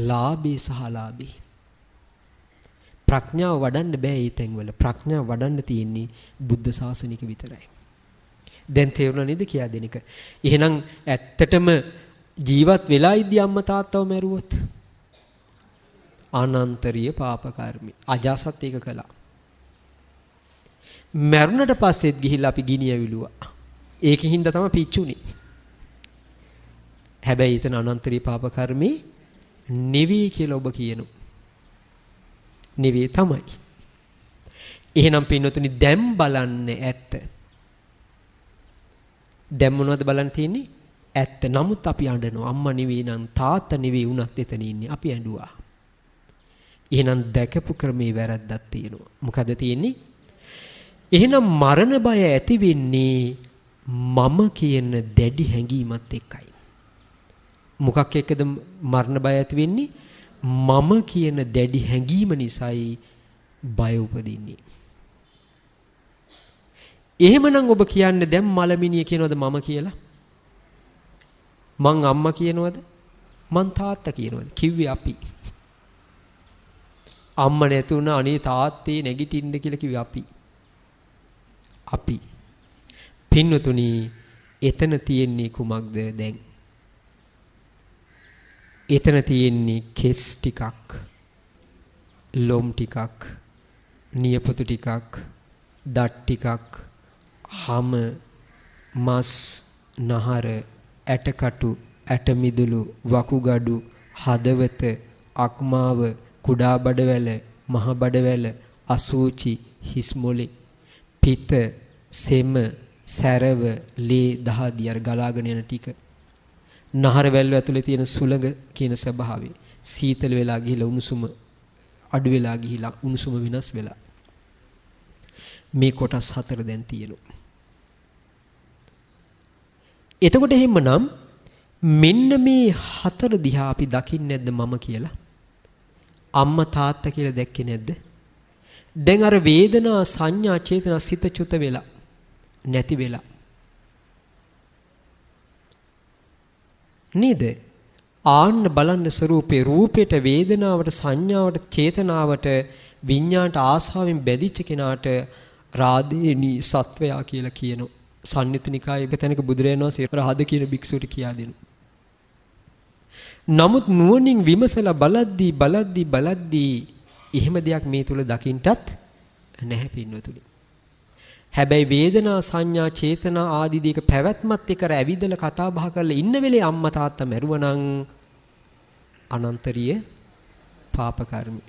ලාභේ සහ ලාභේ. ප්‍රඥාව වඩන්න බෑ ඒ තැන්වල. ප්‍රඥාව වඩන්න තියෙන්නේ බුද්ධ ශාසනික විතරයි. දැන් තේරුණා නේද කියා දෙන එක. එහෙනම් ඇත්තටම ජීවත් වෙලා ඉදදී අම්මා තාත්තව මැරුවොත් අනන්තරීය පාප කර්මී. අජාසත් ඒක කළා. මැරුණට පස්සෙත් ගිහිල්ලා අපි ගිනි ඇවිලුවා. ඒකෙන් හින්දා තමයි පිච්චුනේ. හැබැයි එතන අනන්තරීය පාප කර්මී නිවි කියලා ඔබ කියනු. නිවි තමයි. එහෙනම් පින්නතුනි දැන් බලන්නේ ඇත්ත. දැන් මොනවද බලන්න තියෙන්නේ? ඇත්ත. නමුත් අපි අඬනවා. අම්මා නෙවෙයි නං තාත්තා නෙවෙයි උනත් එතන ඉන්නේ. අපි ඇඬුවා. එහෙනම් දැකපු ක්‍රමේ වැරද්දක් තියෙනවා. මොකද තියෙන්නේ? එහෙනම් මරණ බය ඇති වෙන්නේ මම කියන දැඩි හැඟීමත් එක්කයි. මොකක් එක්කද මරණ බය ඇති වෙන්නේ? මම කියන දැඩි හැඟීම නිසායි බය උපදින්නේ. එහෙමනම් ඔබ කියන්නේ දැන් මලමිනිය කියනවද මම කියලා? මං අම්මා කියනවද? මං තාත්තා කියනවද? කිව්වේ අපි. අම්මා නැතුණ අනේ තාත්තේ නැගිටින්න කියලා කිව්වේ අපි. අපි. පින්වතුනි එතන තියෙන්නේ කුමක්ද දැන්? එතන තියෙන්නේ කෙස් ටිකක් ලොම් ටිකක් නියපොතු ටිකක් දත් ටිකක් හම මස් නහර ඇටකටු ඇටමිදුළු වකුගඩු හදවත අක්මාව කුඩා බඩවැල මහ බඩවැල අසූචි හිස් මොලේ පිත සෙම සැරව ලේ දහදිය අර ගලාගෙන යන ටික නහර වැල්ව ඇතුලේ තියෙන සුළඟ කියන ස්වභාවය සීතල වෙලා ගිහිලා උණුසුම අඩු වෙලා ගිහිලා උණුසුම වෙනස් වෙලා මේ කොටස් හතර දැන් තියෙනවා එතකොට එහෙමනම් මෙන්න මේ හතර දිහා අපි දකින්නේ නැද්ද මම කියලා? අම්මා තාත්තා කියලා දැක්කේ නැද්ද? දැන් අර වේදනා සංඥා චේතනා සිත චුත වෙලා නැති වෙලා නේද? ආන්න බලන්න ස්වરૂපේ රූපයට වේදනාවට සංඥාවට චේතනාවට විඤ්ඤාණයට ආසාවෙන් බැඳිච්ච කෙනාට රාදීනි සත්වයා කියලා කියනවා. සංයුත් නිකායේ එක තැනක බුදුරයන් වහන්සේ රහද කියන භික්ෂුවට කියා දෙනවා. නමුත් නුවණින් විමසලා බලද්දී බලද්දී බලද්දී එහෙම දෙයක් මේ තුල දකින්නටත් නැහැ පින්නතුනි. හැබැයි වේදනා සංඥා චේතනා ආදී දේක පැවැත්මත් එක්ක ඇවිදලා කතා බහ කරලා ඉන්න වෙලේ අම්මා තාත්තා මැරුවනම් අනන්තරීය පාප කර්මයි.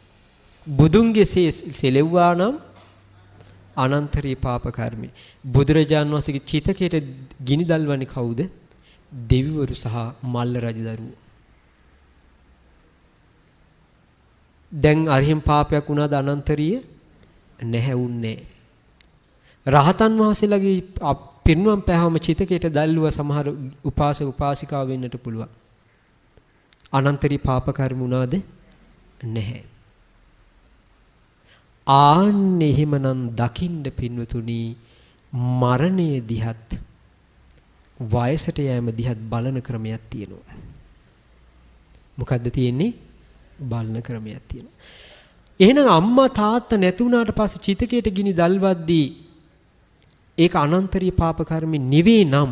බුදුන්ගේ සෙලෙව්වා නම් අනන්තරී පාප කර්මී. බුදුරජාන් වහන්සේගේ චිතකයට ගිනි දල්වන්නේ කවුද? දෙවිවරු සහ මල්ල රජදරුවෝ. දැන් අරහිම් පාපයක් වුණාද අනන්තරීය? නැහැ උන්නේ. රහතන් වහන්සේලාගේ පින්වම් පෑවම චිතකයට දැල්ලුව සමහර උපාසක උපාසිකාව වෙන්නට පුළුවන්. අනන්තරී පාප කර්ම උනාද? නැහැ. ආන්න එහෙමනම් දකින්න පින්වතුනි මරණය දිහත් වයසට යෑම දිහත් බලන ක්‍රමයක් තියෙනවා. මොකද්ද තියෙන්නේ? බලන ක්‍රමයක් තියෙනවා. එහෙනම් අම්මා තාත්තා නැති වුණාට පස්සේ චිතකයට ගිනි දල්වද්දී ඒක අනන්තරීය පාප කර්මෙ නෙවෙයි නම්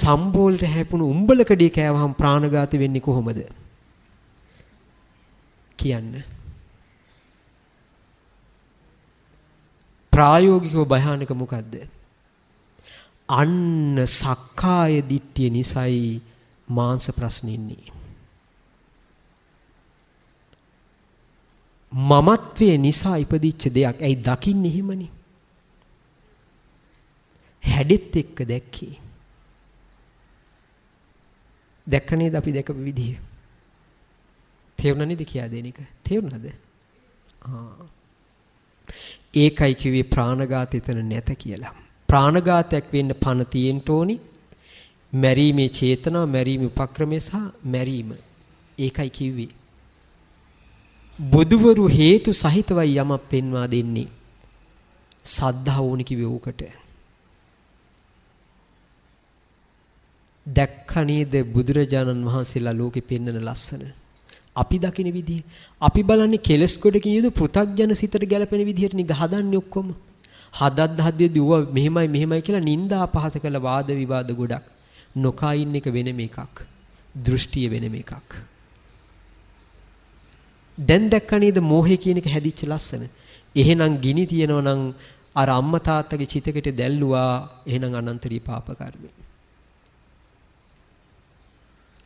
සම්බෝල්ට හැපුණු උඹලකඩේ කෑවහම ප්‍රාණඝාත වෙන්නේ කොහොමද? කියන්න. ප්‍රායෝගිකව භයානක මොකද්ද? අන්න සක්කාය දිට්ඨිය නිසයි මාංශ ප්‍රශ්නේ ඉන්නේ. මමත්වයේ නිසා ඉපදිච්ච දෙයක් ඇයි දකින්නේ හිමනේ? හැඩෙත් එක්ක දැක්කේ. දැක්ක නේද අපි දැකපු විදිය? තේරුණා නේද කියා දෙන එක? තේරුණාද? ආ. ඒකයි කිව්වේ ප්‍රාණඝාතය එතන නැත කියලා. ප්‍රාණඝාතයක් වෙන්න පණ තියෙන්න ඕනි. මැරීමේ චේතනාව, මැරීමේ උපක්‍රමය සහ මැරීම. ඒකයි කිව්වේ. බුදුවරු හේතු සහිතවයි යමක් පෙන්වා දෙන්නේ. සද්ධා වුණ කිව්වේ ඌකට. දැක්ක නේද බුදුරජාණන් වහන්සේලා ලෝකෙ පෙන්වන ලස්සන? අපි දකින විදිහ අපි බලන්නේ කෙලස් ගොඩකින් යුතු පෘ탁ජන සිතට ගැලපෙන විදිහට නික හදන්නේ ඔක්කොම හදද්ද හදද්දී දුව මෙහෙමයි මෙහෙමයි කියලා නිନ୍ଦා අපහාස කරලා වාද විවාද ගොඩක් නොකයින් එක වෙන මේකක් දෘෂ්ටිය වෙන මේකක් දැන් දැක්ක නේද මෝහය කියන එක හැදිච්ච ලස්සන එහෙනම් ගිනි තියනවා නම් අර අම්මා තාත්තගේ චිතකට දැල්ලුවා එහෙනම් අනන්තරී පාප කර්මේ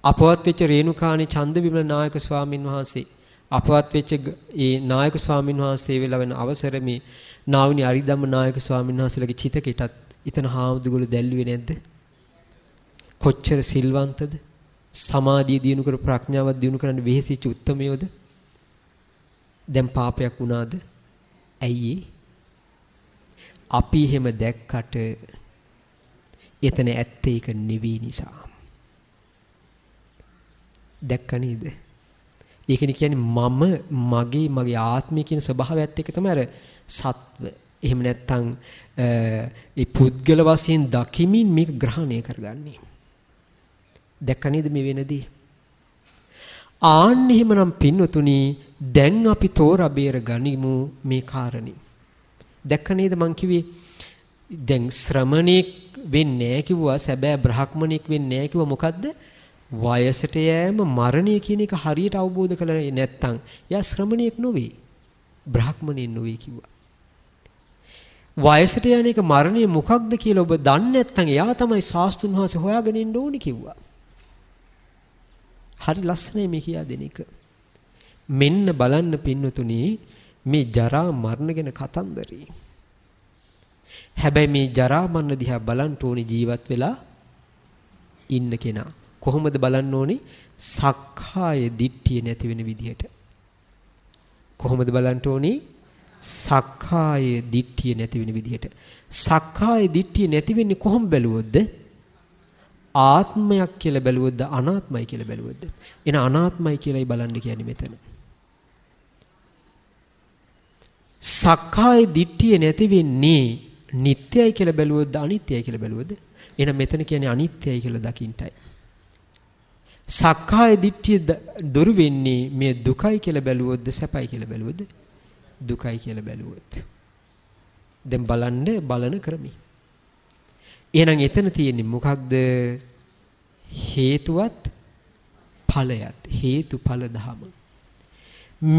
අපවත් වෙච්ච රේණුකාණි චන්දවිමල නායක ස්වාමින් වහන්සේ අපවත් වෙච්ච ඒ නායක ස්වාමින් වහන්සේ වෙලා වෙන අවසර මේ නාවුනි අරිදම්ම නායක ස්වාමින් වහන්සේලගේ චිතකෙටත් ඉතන හාමුදුරුවෝ දැල්ුවේ නැද්ද? කොච්චර සිල්වන්තද? සමාධිය දිනු කර ප්‍රඥාව දිනු කරන්න වෙහෙසිච්ච උත්තමයෝද? දැන් පාපයක් වුණාද? ඇයි අපි එහෙම දැක්කට එතන ඇත්තේ ඒක නිසා. දැක්ක නේද? ඒකනේ කියන්නේ මම මගේ මගේ ආත්මය කියන ස්වභාවයත් එක්ක තමයි අර සත්ව. එහෙම නැත්නම් ඒ පුද්ගල වශයෙන් දකිමින් මේක ග්‍රහණය කරගන්නේ. දැක්ක නේද මේ වෙනදී? ආන්න එහෙමනම් පින්වතුනි දැන් අපි තෝරා බේර ගනිමු මේ කාරණේ. දැක්ක නේද මං කිව්වේ දැන් ශ්‍රමණෙක් වෙන්නේ නැහැ කිව්වා සැබෑ බ්‍රහ්මණෙක් වෙන්නේ නැහැ කිව්වා මොකද්ද? වයසට යෑම මරණය කියන එක හරියට අවබෝධ කරගන්නේ නැත්නම් එයා ශ්‍රමණයෙක් නොවේ. බ්‍රාහ්මණයෙක් නොවේ කිව්වා. වයසට යන එක මරණය මොකක්ද කියලා ඔබ දන්නේ නැත්නම් එයා තමයි ශාස්ත්‍රුන් වහන්සේ හොයාගෙන ඉන්න ඕනි කිව්වා. හරි ලස්සනයි මේ කියා දෙන එක. මෙන්න බලන්න පින්නතුනි මේ ජරා මරණ ගැන කතන්දරේ. හැබැයි මේ ජරා මරණ දිහා බලන්න ඕනි ජීවත් වෙලා ඉන්න කෙනා. කොහොමද බලන්න ඕනි? සක්කාය දිට්ඨිය නැති වෙන විදිහට. කොහොමද බලන්න ඕනි? සක්කාය දිට්ඨිය නැති වෙන විදිහට. සක්කාය දිට්ඨිය නැති වෙන්නේ කොහොම බැලුවොත්ද? ආත්මයක් කියලා බැලුවොත්ද අනාත්මයි කියලා බැලුවොත්ද? එන අනාත්මයි කියලායි බලන්න කියන්නේ මෙතන. සක්කාය දිට්ඨිය නැති වෙන්නේ නිට්ටයයි කියලා බැලුවොත්ද අනිත්‍යයි කියලා බැලුවොත්ද? එහෙනම් මෙතන කියන්නේ අනිත්‍යයි කියලා දකින්ටයි. සක්කාය දිට්ඨිය දුරු වෙන්නේ මේ දුකයි කියලා බැලුවොත්ද සැපයි කියලා බැලුවොත්ද දුකයි කියලා බැලුවොත් දැන් බලන්න බලන ක්‍රමී එහෙනම් එතන තියෙන්නේ මොකක්ද හේතුවත් ඵලයත් හේතු ඵල ධම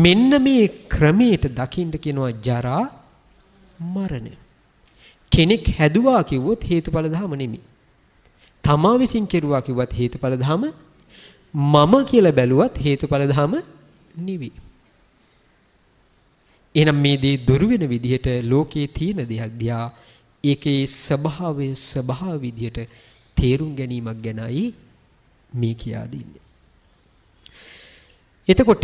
මෙන්න මේ ක්‍රමයට දකින්න කියනවා ජරා මරණ කෙනෙක් හැදුවා කිව්වොත් හේතුඵල ධම නෙමෙයි තමා විසින් කෙරුවා කිව්වත් හේතුඵල ධම මම කියලා බැලුවත් හේතුඵල ධම නිවි. එහෙනම් මේ දේ දුරු වෙන විදිහට ලෝකයේ තියෙන දෙයක් දිහා ඒකේ ස්වභාවය ස්වභාව විදිහට තේරුම් ගැනීමක් ගැනයි මේ කියා දෙන්නේ. එතකොට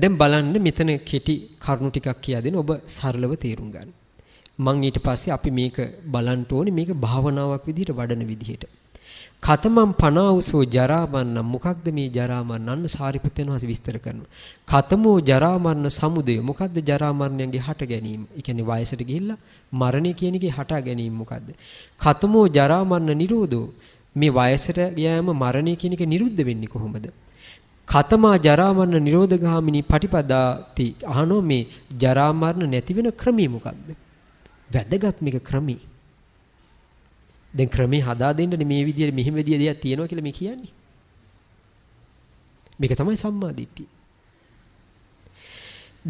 දැන් බලන්න මෙතන කෙටි කරුණු ටිකක් කියා දෙන ඔබ සරලව තේරුම් ගන්න. මම ඊට පස්සේ අපි මේක බලන්න ඕනේ මේක භාවනාවක් විදිහට වඩන විදිහට. කතමං පනාවසෝ ජරාමන්න මොකක්ද මේ ජරාමන්න අන්න සාරිපුත්තයන් වහන්සේ විස්තර කරනවා. කතමෝ ජරාමන්න සමුදය මොකක්ද ජරාමරණයන්ගේ හට ගැනීම? ඒ කියන්නේ වයසට ගිහිල්ලා මරණය කියන එකේ හට ගැනීම මොකක්ද? කතමෝ ජරාමන්න නිරෝධෝ මේ වයසට ගියාම මරණය කියන එක නිරුද්ධ වෙන්නේ කොහොමද? කතමා ජරාමරණ නිරෝධගාමිනී පටිපදාති අහනෝ මේ ජරාමරණ නැති වෙන ක්‍රමී මොකක්ද? වැදගත්මික ක්‍රමී දැන් ක්‍රමේ හදා දෙන්න මේ විදියට මෙහෙම විදිය දෙයක් තියෙනවා කියලා මේ කියන්නේ. මේක තමයි සම්මා දිට්ඨිය.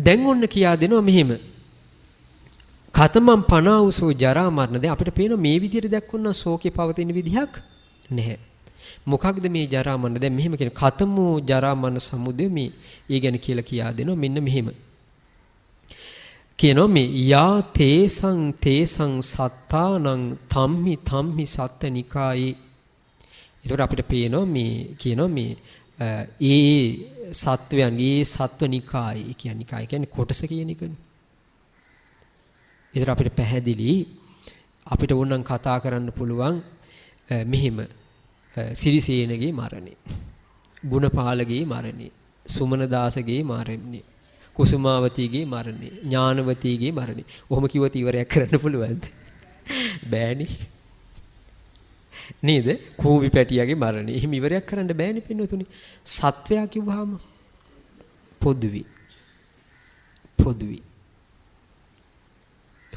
දැන් ඔන්න කියා දෙනවා මෙහෙම. කතමම් පනාවුසෝ ජරා මරණ දැන් අපිට පේන මේ විදියට දක්වන ශෝකේ පවතින විදිහක් නැහැ. මොකක්ද මේ ජරා මරණ දැන් මෙහෙම කියන කතමෝ ජරා මරණ සමුදය මේ ඊගෙන කියලා කියා දෙනවා මෙන්න මෙහෙම. කියනවා මේ යා තේසං තේසං සත්තානං තම්හි තම්හි සත්ත නිකායේ එතකොට අපිට පේනවා මේ කියනවා මේ ඒ සත්වයන්ගේ ඒ සත්ව නිකායේ කියන්නේ නිකාය කියන්නේ කොටස කියන එකනේ එතකොට අපිට පැහැදිලි අපිට ඕනම් කතා කරන්න පුළුවන් මෙහිම සිරිසේනගේ මරණය ගුණපාලගේ මරණය සුමනදාසගේ මරණය කුසුමාවතිගේ මරණය, ඥානවතිගේ මරණය. ඔහොම කිව්වොත් ඉවරයක් කරන්න පුළුවන්ද? බෑනේ. නේද? කූවි පැටියාගේ මරණය. එහෙම ඉවරයක් කරන්න බෑනේ පින්නතුනි. සත්වයා කිව්වහම පොදුවි. පොදුවි.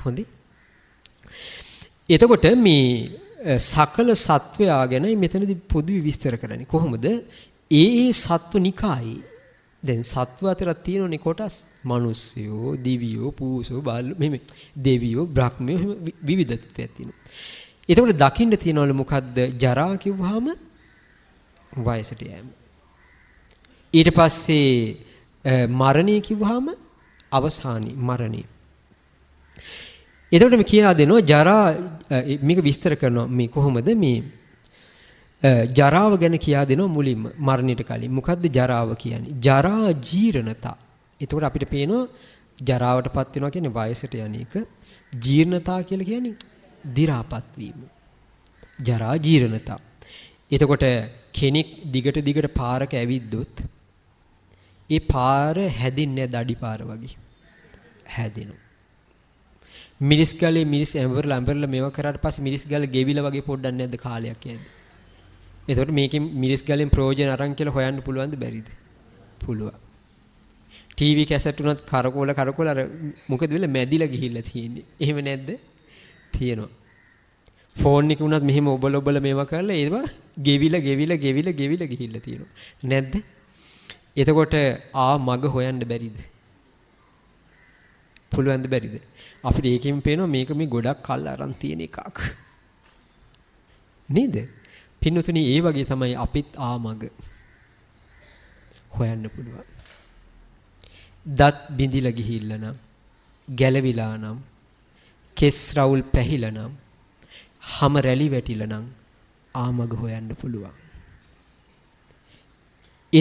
හොඳයි. එතකොට මේ සකල සත්වයා ගැන මෙතනදී පොදුවි විස්තර කරන්නේ කොහොමද? ඒ ඒ සත්ව නිකායේ දැන් සත්ව අතර තියෙනනේ කොටස් මිනිස්සයෝ දිවියෝ පූසෝ බාල මෙහෙම දෙවියෝ බ්‍රහ්මයෝ විවිධත්වයක් තියෙනවා එතකොට දකින්න තියනවලු මොකද්ද ජරා කිව්වහම වයසට යෑම ඊට පස්සේ මරණය කිව්වහම අවසානි මරණය එතකොට මේ කියා දෙනවා ජරා මේක විස්තර කරනවා මේ කොහොමද මේ ජරාව ගැන කියා දෙනවා මුලින්ම මරණයට කලින්. මොකද්ද ජරාව කියන්නේ? ජරා ජීර්ණතා. එතකොට අපිට පේනවා ජරාවටපත් වෙනවා කියන්නේ වයසට යන එක. ජීර්ණතා කියලා කියන්නේ දි รา පත් වීම. ජරා ජීර්ණතා. එතකොට කෙනෙක් දිගට දිගට පාරක ඇවිද්දොත් ඒ පාර හැදෙන්නේ දඩි පාර වගේ. හැදෙනවා. මිරිස් ගලේ මිරිස් ඇඹරලා ඇඹරලා මේවා කරාට පස්සේ මිරිස් ගල ගෙවිලා වගේ පොඩ්ඩක් නැද්ද කාලයක් යද්දී. එතකොට මේකෙන් මිරිස් ගලෙන් ප්‍රයෝජන අරන් කියලා හොයන්න පුළුවන්ද බැරිද? පුළුවන්. ටීවී කැසට් උනත් කරකෝල කරකෝල අර මොකද වෙලා මැදිලා ගිහිල්ලා තියෙන්නේ. එහෙම නැද්ද? තියෙනවා. ෆෝන් එක උනත් මෙහෙම ඔබල ඔබල මේවා කරලා ඒවා ගෙවිලා ගෙවිලා ගෙවිලා ගෙවිලා ගිහිල්ලා තියෙනවා. නැද්ද? එතකොට ආ මග හොයන්න බැරිද? පුළුවන්ද බැරිද? අපිට ඒකෙන් පේනවා මේක මේ ගොඩක් කල් අරන් තියෙන එකක්. නේද? පින්නතුනි ඒ වගේ තමයි අපිත් ආමග හොයන්න පුළුවන්. දත් බිඳිලා ගිහිල්ලා නම් ගැලවිලා නම් කෙස් රවුල් පැහිලා නම් හැම රැලි වැටිලා නම් ආමග හොයන්න පුළුවන්.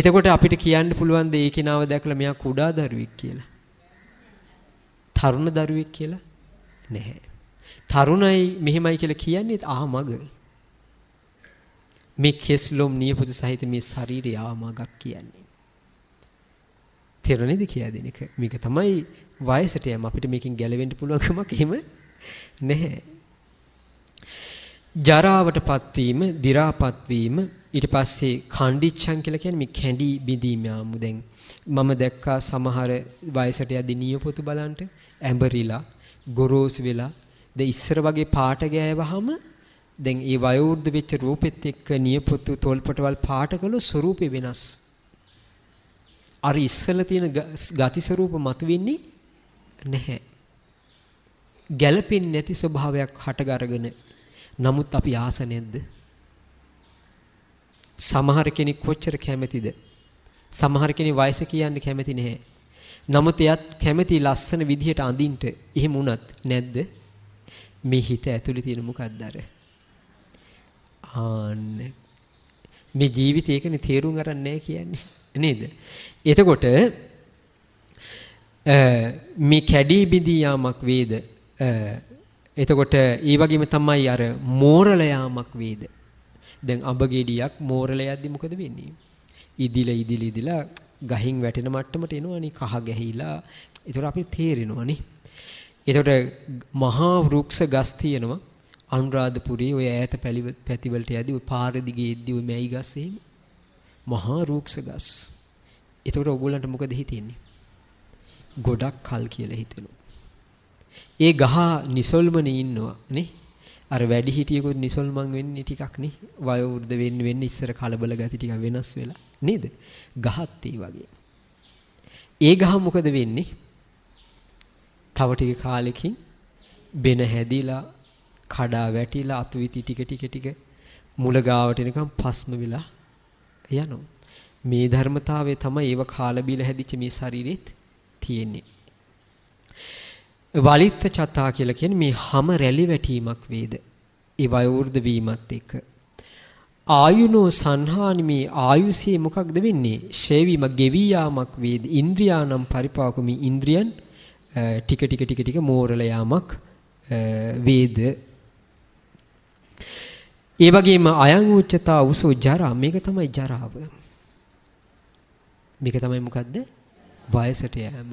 එතකොට අපිට කියන්න පුළුවන් ද ඒ කෙනාව දැකලා මෙයා කුඩා දරුවෙක් කියලා. තරුණ දරුවෙක් කියලා නැහැ. තරුණයි මෙහෙමයි කියලා කියන්නේ ආමගයි. මේ කෙස්ලොම් නියපොතු සහිත මේ ශරීරය ආමාගක් කියන්නේ. තේරුණේද කියලා දෙන එක. මේක තමයි වයසට යම අපිට මේකෙන් ගැලවෙන්න පුළුවන්කමක් එහෙම නැහැ. ජරාවටපත් වීම, දි รา පත් වීම, ඊට පස්සේ කණ්ඩිච්ඡන් කියලා කියන්නේ මේ කැඳි බිඳීම ආමු දැන්. මම දැක්කා සමහර වයසට යදී නියපොතු බලන්ට ඇඹරිලා ගොරෝසු වෙලා ද ඉස්සර වගේ පාට ගෑවහම දැන් ඒ වයෝවෘද්ධ වෙච්ච රූපෙත් එක්ක නියපොතු තොල්පටවල් පාට කළොත් ස්වરૂපේ වෙනස්. අර ඉස්සල තියෙන ගති ස්වરૂප මතුවෙන්නේ නැහැ. ගැළපෙන්නේ නැති ස්වභාවයක් හටගරගෙන. නමුත් අපි ආස නැද්ද? සමහර කෙනෙක් කොච්චර කැමැතිද? සමහර කෙනෙක් වයස කියන්න කැමැති නැහැ. නමුත් එයත් කැමැති ලස්සන විදිහට අඳින්න. එහෙම වුණත් නැද්ද? මේ හිත ඇතුලේ තියෙන මොකක්ද අර? ආන්නේ මේ ජීවිතය ඒකනේ තේරුම් අරන්නේ නැහැ කියන්නේ නේද? එතකොට මේ කැඩී බිඳී යාමක් වේද? එතකොට ඒ වගේම තමයි අර මෝරල යාමක් වේද? දැන් අඹ ගෙඩියක් මෝරල යද්දි මොකද වෙන්නේ? ඉදිලා ඉදිලා ඉදිලා ගහින් වැටෙන මට්ටමට එනවනේ කහ ගැහිලා. ඒතර අපිට තේරෙනවනේ. ඒතකොට මහා වෘක්ෂ ගස් තියෙනවා. අනුරාධපුරයේ ওই ඈත පැතිවලට යදී ওই පාර දිගේ යද්දී ওই මැයි ගස් එහෙම මහා රූක්ෂ ගස්. ඒතකොට ඕගොල්ලන්ට මොකද හිතෙන්නේ? ගොඩක් කල් කියලා හිතෙනවා. ඒ ගහ නිසල්මනේ ඉන්නවා නේ? අර වැඩි හිටියෙකුත් නිසල්මන් වෙන්නේ ටිකක් නේ. වයෝ වෘද්ධ වෙන්න වෙන්න ඉස්සර කලබල ගති ටික වෙනස් වෙලා නේද? ගහත් ඒ වගේ. ඒ ගහ මොකද වෙන්නේ? තව ටික කාලෙකින් බෙන හැදිලා කඩා වැටිලා අතු විති ටික ටික ටික මුල ගාවට එනකම් පස්ම වෙලා යනවා. මේ ධර්මතාවය තමයි ඒව කාල බීලා හැදිච්ච මේ ශරීරෙත් තියෙන්නේ. වලිත්ත චතා කියලා කියන්නේ මේ හැම රැලි වැටීමක් වේද. ඒ වයෝවෘද්ධ වීමත් එක්ක ආයුනෝ සංහානි මේ ආයුෂයේ මොකක්ද වෙන්නේ? ෂේවීම ගෙවී යාමක් වේද. ඉන්ද්‍රියානම් පරිපාකු මේ ඉන්ද්‍රියන් ටික ටික ටික ටික මෝරල යාමක් වේද ඒ වගේම අයං උච්චතා උසෝ ජරා මේක තමයි ජරාව. මේක තමයි මොකද්ද? වයසට යෑම.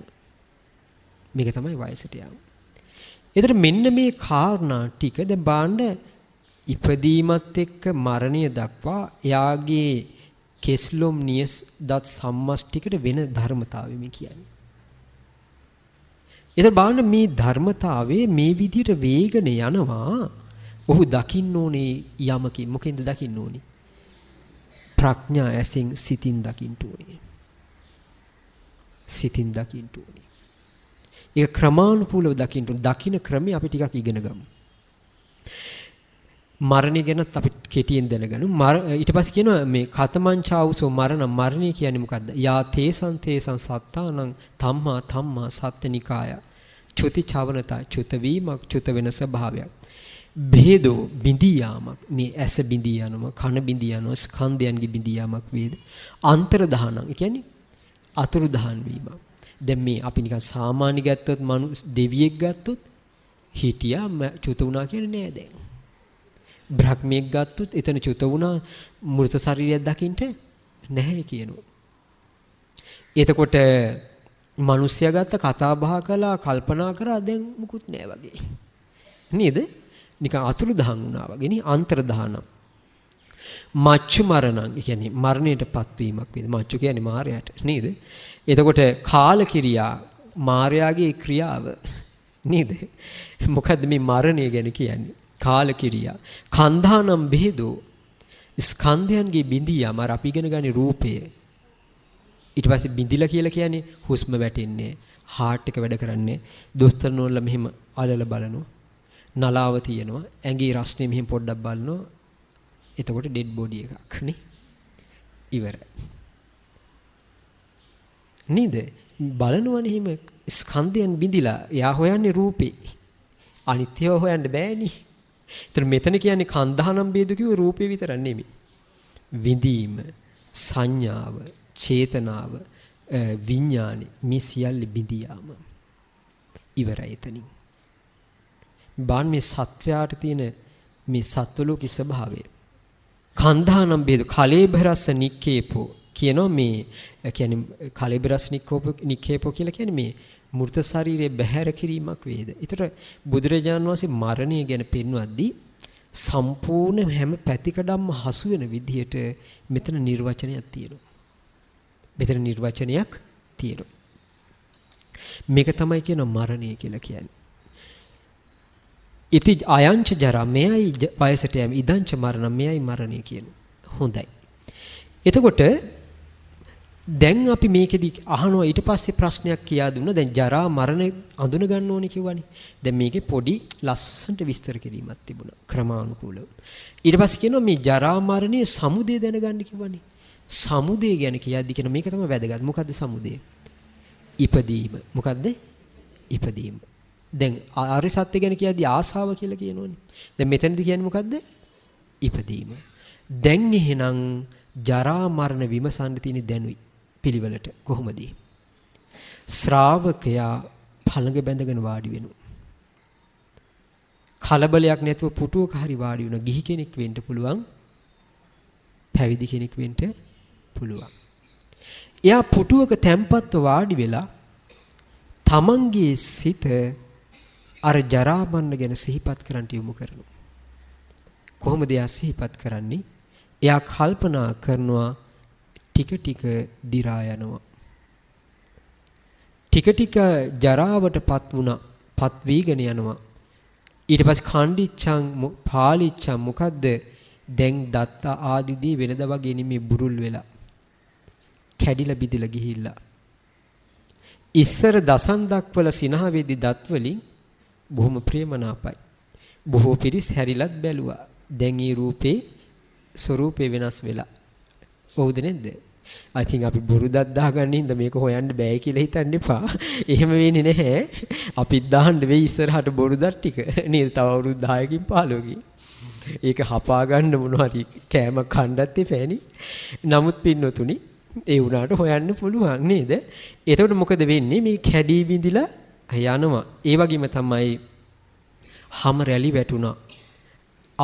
මේක තමයි වයසට යෑම. ඒතර මෙන්න මේ කාරණා ටික දැන් බාණ්ඩ ඉපදීමත් එක්ක මරණය දක්වා එයාගේ කෙස්ලොම් නියස් දත් සම්මස් ටිකට වෙන ධර්මතාවය මේ කියන්නේ. ඒතර බාණ්ඩ මේ ධර්මතාවයේ මේ විදිහට වේගන යනවා ඔහු දකින්න ඕනේ යමකින්. මොකෙන්ද දකින්න ඕනේ? ප්‍රඥා ඇසෙන් සිතින් දකින්න ඕනේ. සිතින් දකින්න ඕනේ. ඒක ක්‍රමානුකූලව දකින්න ඕනේ. දකින්න ක්‍රමේ අපි ටිකක් ඉගෙන ගමු. මරණය ගැනත් අපි කෙටියෙන් දැනගනු. ඊට පස්සේ කියනවා මේ කතමංචාවුසෝ මරණ මරණය කියන්නේ මොකද්ද? යා තේසං තේසං සත්තානං තම්මා තම්මා සත්ත්‍යනිකාය. චුති චවනතා චුත වීමක් චුත වෙන ස්වභාවයක්. භේදෝ බිඳී යාමක් මේ ඇස බිඳී යනවා කන බිඳී යනවා ස්කන්ධයන්ගේ බිඳී යාමක් වේද අන්තර දහනං ඒ කියන්නේ අතුරු දහන් වීම දැන් මේ අපි නිකන් සාමාන්‍ය ගත්තොත් මනුස් දෙවියෙක් ගත්තොත් හිටියා චුත වුණා කියන්නේ නෑ දැන් බ්‍රහ්මියෙක් ගත්තොත් එතන චුත වුණා මෘත ශරීරයක් දකින්න නැහැ කියනවා එතකොට මිනිස්සයා ගත්ත කතා බහ කළා කල්පනා කරා දැන් මුකුත් නෑ වගේ නේද නිකන් අතුරු දහන් වුණා වගේ නේ අන්තර්ධානම්. මච්චු මරණං කියන්නේ මරණයට පත්වීමක් වේද මච්චු කියන්නේ මාරයාට නේද එතකොට කාල කිරියා මාරයාගේ ක්‍රියාව නේද මොකද්ද මේ මරණය ගැන කියන්නේ කාල කිරියා කන්ධානම් බෙහෙදෝ ස්කන්ධයන්ගේ බිඳියම අර අපි ඉගෙන ගන්නේ රූපය ඊට පස්සේ බිඳිලා කියලා කියන්නේ හුස්ම වැටෙන්නේ හાર્ට් එක වැඩ කරන්නේ දොස්තර නෝනලා මෙහෙම අලල බලනවා නලාව තියෙනවා. ඇඟේ රස්නේ මෙහෙම පොඩ්ඩක් බලනවා. එතකොට ඩෙඩ් බොඩි එකක් නේ. ඉවරයි. නේද? බලනවනේ හිම ස්කන්ධයන් බිඳිලා එයා හොයන්නේ රූපේ. අනිත්‍යව හොයන්න බෑනේ. එතන මෙතන කියන්නේ කන්දහනම් බේද කිව්ව රූපේ විතර නෙමෙයි. විඳීම, සංඥාව, චේතනාව, විඥානි මේ සියල්ල බිඳියාම ඉවරයි එතනින්. බාන් මේ සත්වයාට තියෙන මේ සත්වලෝකී ස්වභාවය. කන්ධානම් බේද කලේබරස නික්කේපෝ කියනවා මේ කියන්නේ කලේබරස නික්කෝපෝ නික්කේපෝ කියලා කියන්නේ මේ මෘත ශරීරය බැහැර කිරීමක් වේද. ඒතර බුදුරජාන් වහන්සේ මරණය ගැන පෙන්වද්දී සම්පූර්ණ හැම පැතිකඩක්ම හසු වෙන විදිහට මෙතන නිර්වචනයක් තියෙනවා. මෙතන නිර්වචනයක් තියෙනවා. මේක තමයි කියන මරණය කියලා කියන්නේ. ඉති අයංච ජරා මෙයයි වයසට යෑම ඉදංච මරණ මෙයයි මරණය කියන. හොඳයි. එතකොට දැන් අපි මේකෙදි අහනවා ඊට පස්සේ ප්‍රශ්නයක් කියා දුන්නා දැන් ජරා මරණ අඳුන ගන්න ඕනේ කිව්වනේ. දැන් මේකේ පොඩි ලස්සනට විස්තර කිරීමක් තිබුණා ක්‍රමානුකූලව. ඊට පස්සේ කියනවා මේ ජරා මරණේ සමුදය දැනගන්න කිව්වනේ. සමුදය ගැන කියද්දි කියන මේක තමයි වැදගත්. මොකද්ද සමුදය? ඉපදීම. මොකද්ද? ඉපදීම. දැන් ආරි සත්‍ය ගැන කියද්දී ආසාව කියලා කියනෝනේ. දැන් මෙතනදී කියන්නේ මොකද්ද? ඉපදීම. දැන් එහෙනම් ජරා මරණ විමසන්න තියෙන දැනුයි පිළිවෙලට කොහොමද? ශ්‍රාවකයා පළඟ බැඳගෙන වාඩි වෙනවා. කලබලයක් නැතුව පුටුවක හරි වාඩි වුණා. ගිහි කෙනෙක් වෙන්න පුළුවන්. පැවිදි කෙනෙක් වෙන්න පුළුවන්. එයා පුටුවක තැම්පත්ව වාඩි වෙලා තමන්ගේ සිත අර ජරා මරණ ගැන සිහිපත් කරන්ට යොමු කරනවා. කොහොමද එයා සිහිපත් කරන්නේ? එයා කල්පනා කරනවා ටික ටික දි รา යනවා. ටික ටික ජරාවටපත් වුණා, පත් වීගෙන යනවා. ඊට පස්සේ කණ්ඩිච්ඡං පාලිච්ඡං මොකද්ද? දැන් දත්ත ආදිදී වෙනද වගේ නෙමේ බුරුල් වෙලා. කැඩිලා බිඳිලා ගිහිල්ලා. ඉස්සර දසන්දක් වල සිනහ වේදි දත් වලින් බොහොම ප්‍රියමනාපයි. බොහෝ පිරිස් හැරිලත් බැලුවා. දැන් ඊ රූපේ ස්වરૂපේ වෙනස් වෙලා. ඔව්ද නැද්ද? I think අපි බොරුදක් දාගන්නේ ඉඳ මේක හොයන්න බෑ කියලා හිතන්න එපා. එහෙම වෙන්නේ නැහැ. අපිත් දාන්න වෙයි ඉස්සරහට බොරුදක් ටික. නේද? තව අවුරුදු 10කින් 15කින්. ඒක හපා ගන්න මොනවාරි කෑම කණ්ඩත් එපෑනි. නමුත් පින්නතුනි ඒ වුණාට හොයන්න පුළුවන් නේද? එතකොට මොකද වෙන්නේ? මේ කැඩී බිඳිලා යනවා. ඒ වගේම තමයි හැම රැලි වැටුණා.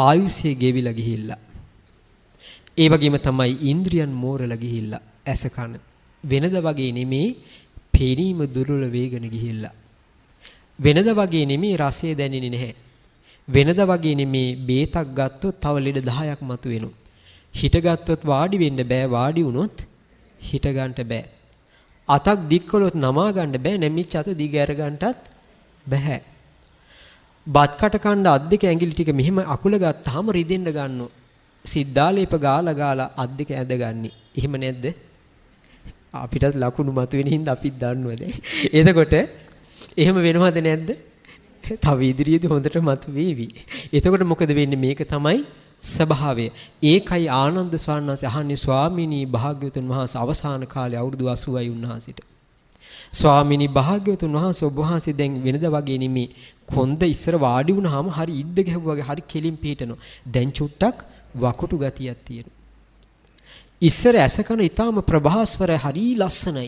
ආයුෂය ගෙවිලා ගිහිල්ලා. ඒ වගේම තමයි ඉන්ද්‍රියන් මෝරලා ගිහිල්ලා ඇස කන වෙනද වගේ නෙමේ පෙනීම දුර්වල වේගන ගිහිල්ලා. වෙනද වගේ නෙමේ රසය දැනෙන්නේ නැහැ. වෙනද වගේ නෙමේ බේතක් ගත්තොත් තව ලෙඩ 10ක් මතුවෙනවා. හිටගත්වත් වාඩි වෙන්න බෑ වාඩි වුණොත් හිට ගන්නට බෑ. අතක් දික් කළොත් නමා ගන්න බෑ නැමිච්ච අත දිග ඇර ගන්නටත් බෑ. බත් කට කණ්ඩ අත් දෙක ඇඟිලි ටික මෙහෙම අකුල ගත්තාම රිදෙන්න ගන්නවා. සිද්ධාලේප ගාලා ගාලා අත් දෙක ඇදගන්නේ. එහෙම නැද්ද? අපිටත් ලකුණු මතුවෙන හින්දා අපිත් දන්නවද? එතකොට එහෙම වෙනවද නැද්ද? තව ඉදිරියේදී හොඳට මතුවේවි. එතකොට මොකද වෙන්නේ? මේක තමයි ස්වභාවය. ඒකයි ආනන්ද ස්වාමීන් වහන්සේ අහන්නේ ස්වාමිනී භාග්‍යවතුන් වහන්සේ අවසාන කාලේ අවුරුදු 80යි උන්වහන්සේට. ස්වාමිනී භාග්‍යවතුන් වහන්සේ ඔබ වහන්සේ දැන් වෙනද වගේ නෙමේ කොන්ද ඉස්සර වාඩි වුණාම හරි ඉද්ද ගැහුවා වගේ හරි කෙලින් පිටනවා. දැන් චුට්ටක් වකුටු ගතියක් තියෙනවා. ඉස්සර ඇසකන ඊටාම ප්‍රභාස්වර හරි ලස්සනයි.